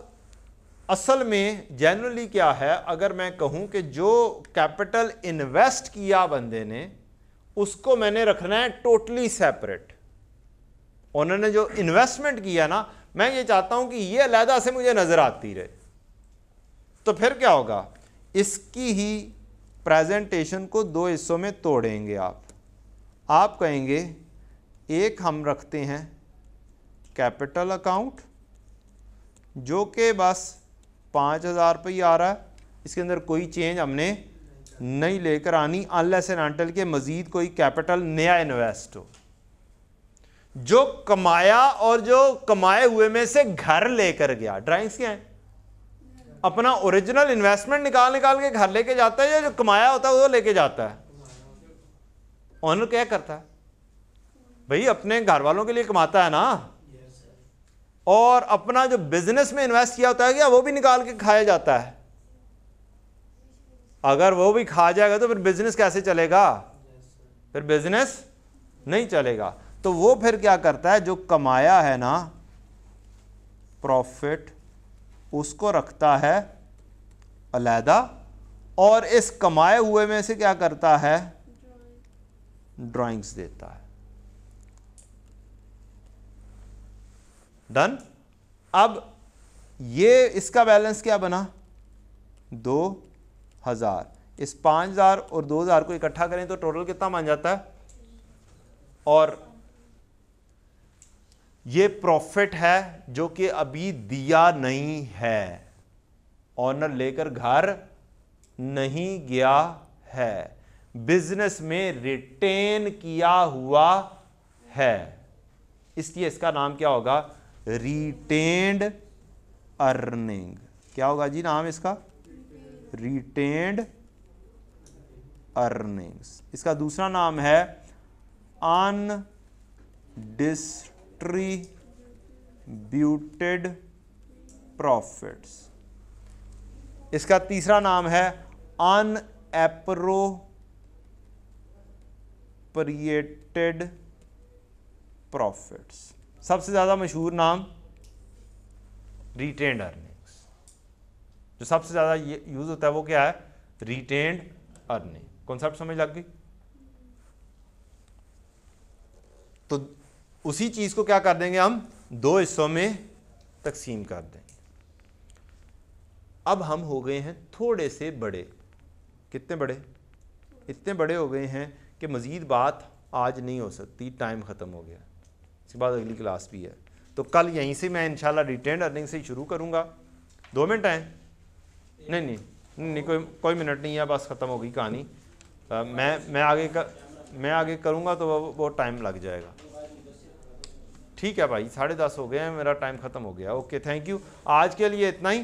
असल में जनरली क्या है अगर मैं कहूं कि जो कैपिटल इन्वेस्ट किया बंदे ने उसको मैंने रखना है टोटली सेपरेट उन्होंने जो इन्वेस्टमेंट किया ना मैं ये चाहता हूं कि ये अलहदा से मुझे नजर आती रहे तो फिर क्या होगा इसकी ही प्रेजेंटेशन को दो हिस्सों में तोड़ेंगे आप आप कहेंगे एक हम रखते हैं कैपिटल अकाउंट जो कि बस पाँच हज़ार रुपये ही आ रहा है इसके अंदर कोई चेंज हमने नहीं लेकर आनी अनलेस एंड के मज़ीद कोई कैपिटल नया इन्वेस्ट हो जो कमाया और जो कमाए हुए में से घर लेकर गया ड्राइंग्स क्या हैं अपना ओरिजिनल इन्वेस्टमेंट निकाल निकाल के घर लेके जाता है या जो कमाया होता है वो लेके जाता है ऑनर क्या करता है भाई अपने घर वालों के लिए कमाता है ना और अपना जो बिजनेस में इन्वेस्ट किया होता है क्या वो भी निकाल के खाया जाता है अगर वो भी खा जाएगा तो फिर बिजनेस कैसे चलेगा फिर बिजनेस नहीं चलेगा तो वो फिर क्या करता है जो कमाया है ना प्रॉफिट उसको रखता है अलहदा और इस कमाए हुए में से क्या करता है ड्राइंग्स देता है डन अब ये इसका बैलेंस क्या बना दो हज़ार इस पांच हज़ार और दो हज़ार को इकट्ठा करें तो टोटल कितना मान जाता है और ये प्रॉफिट है जो कि अभी दिया नहीं है ऑनर लेकर घर नहीं गया है बिजनेस में रिटेन किया हुआ है इसलिए इसका नाम क्या होगा रिटेन्ड अर्निंग क्या होगा जी नाम इसका रिटेन्ड अर्निंग्स इसका दूसरा नाम है डिस्ट कंट्रीब्यूटेड प्रॉफिट्स इसका तीसरा नाम है अनएप्रोप्रिएटेड प्रॉफिट्स सबसे ज़्यादा मशहूर नाम रिटेंड अर्निंग्स जो सबसे ज़्यादा यूज़ होता है वो क्या है रिटेंड अर्निंग कॉन्सेप्ट समझ लग गई तो उसी चीज़ को क्या कर देंगे हम दो हिस्सों में तकसीम कर देंगे अब हम हो गए हैं थोड़े से बड़े कितने बड़े इतने बड़े हो गए हैं कि मज़ीद बात आज नहीं हो सकती टाइम ख़त्म हो गया इसके बाद अगली क्लास भी है तो कल यहीं से मैं इंशाल्लाह रिटेन अर्निंग से शुरू करूँगा दो मिनट हैं नहीं नहीं नहीं नहीं कोई कोई मिनट नहीं है बस ख़त्म होगी कहानी मैं मैं आगे कर मैं आगे करूँगा तो वो, वो टाइम लग जाएगा ठीक है भाई साढ़े दस हो गए हैं मेरा टाइम ख़त्म हो गया ओके थैंक यू आज के लिए इतना ही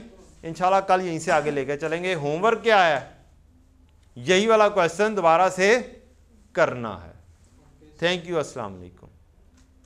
इंशाल्लाह कल यहीं से आगे लेके चलेंगे होमवर्क क्या है यही वाला क्वेश्चन दोबारा से करना है थैंक यू असलकुम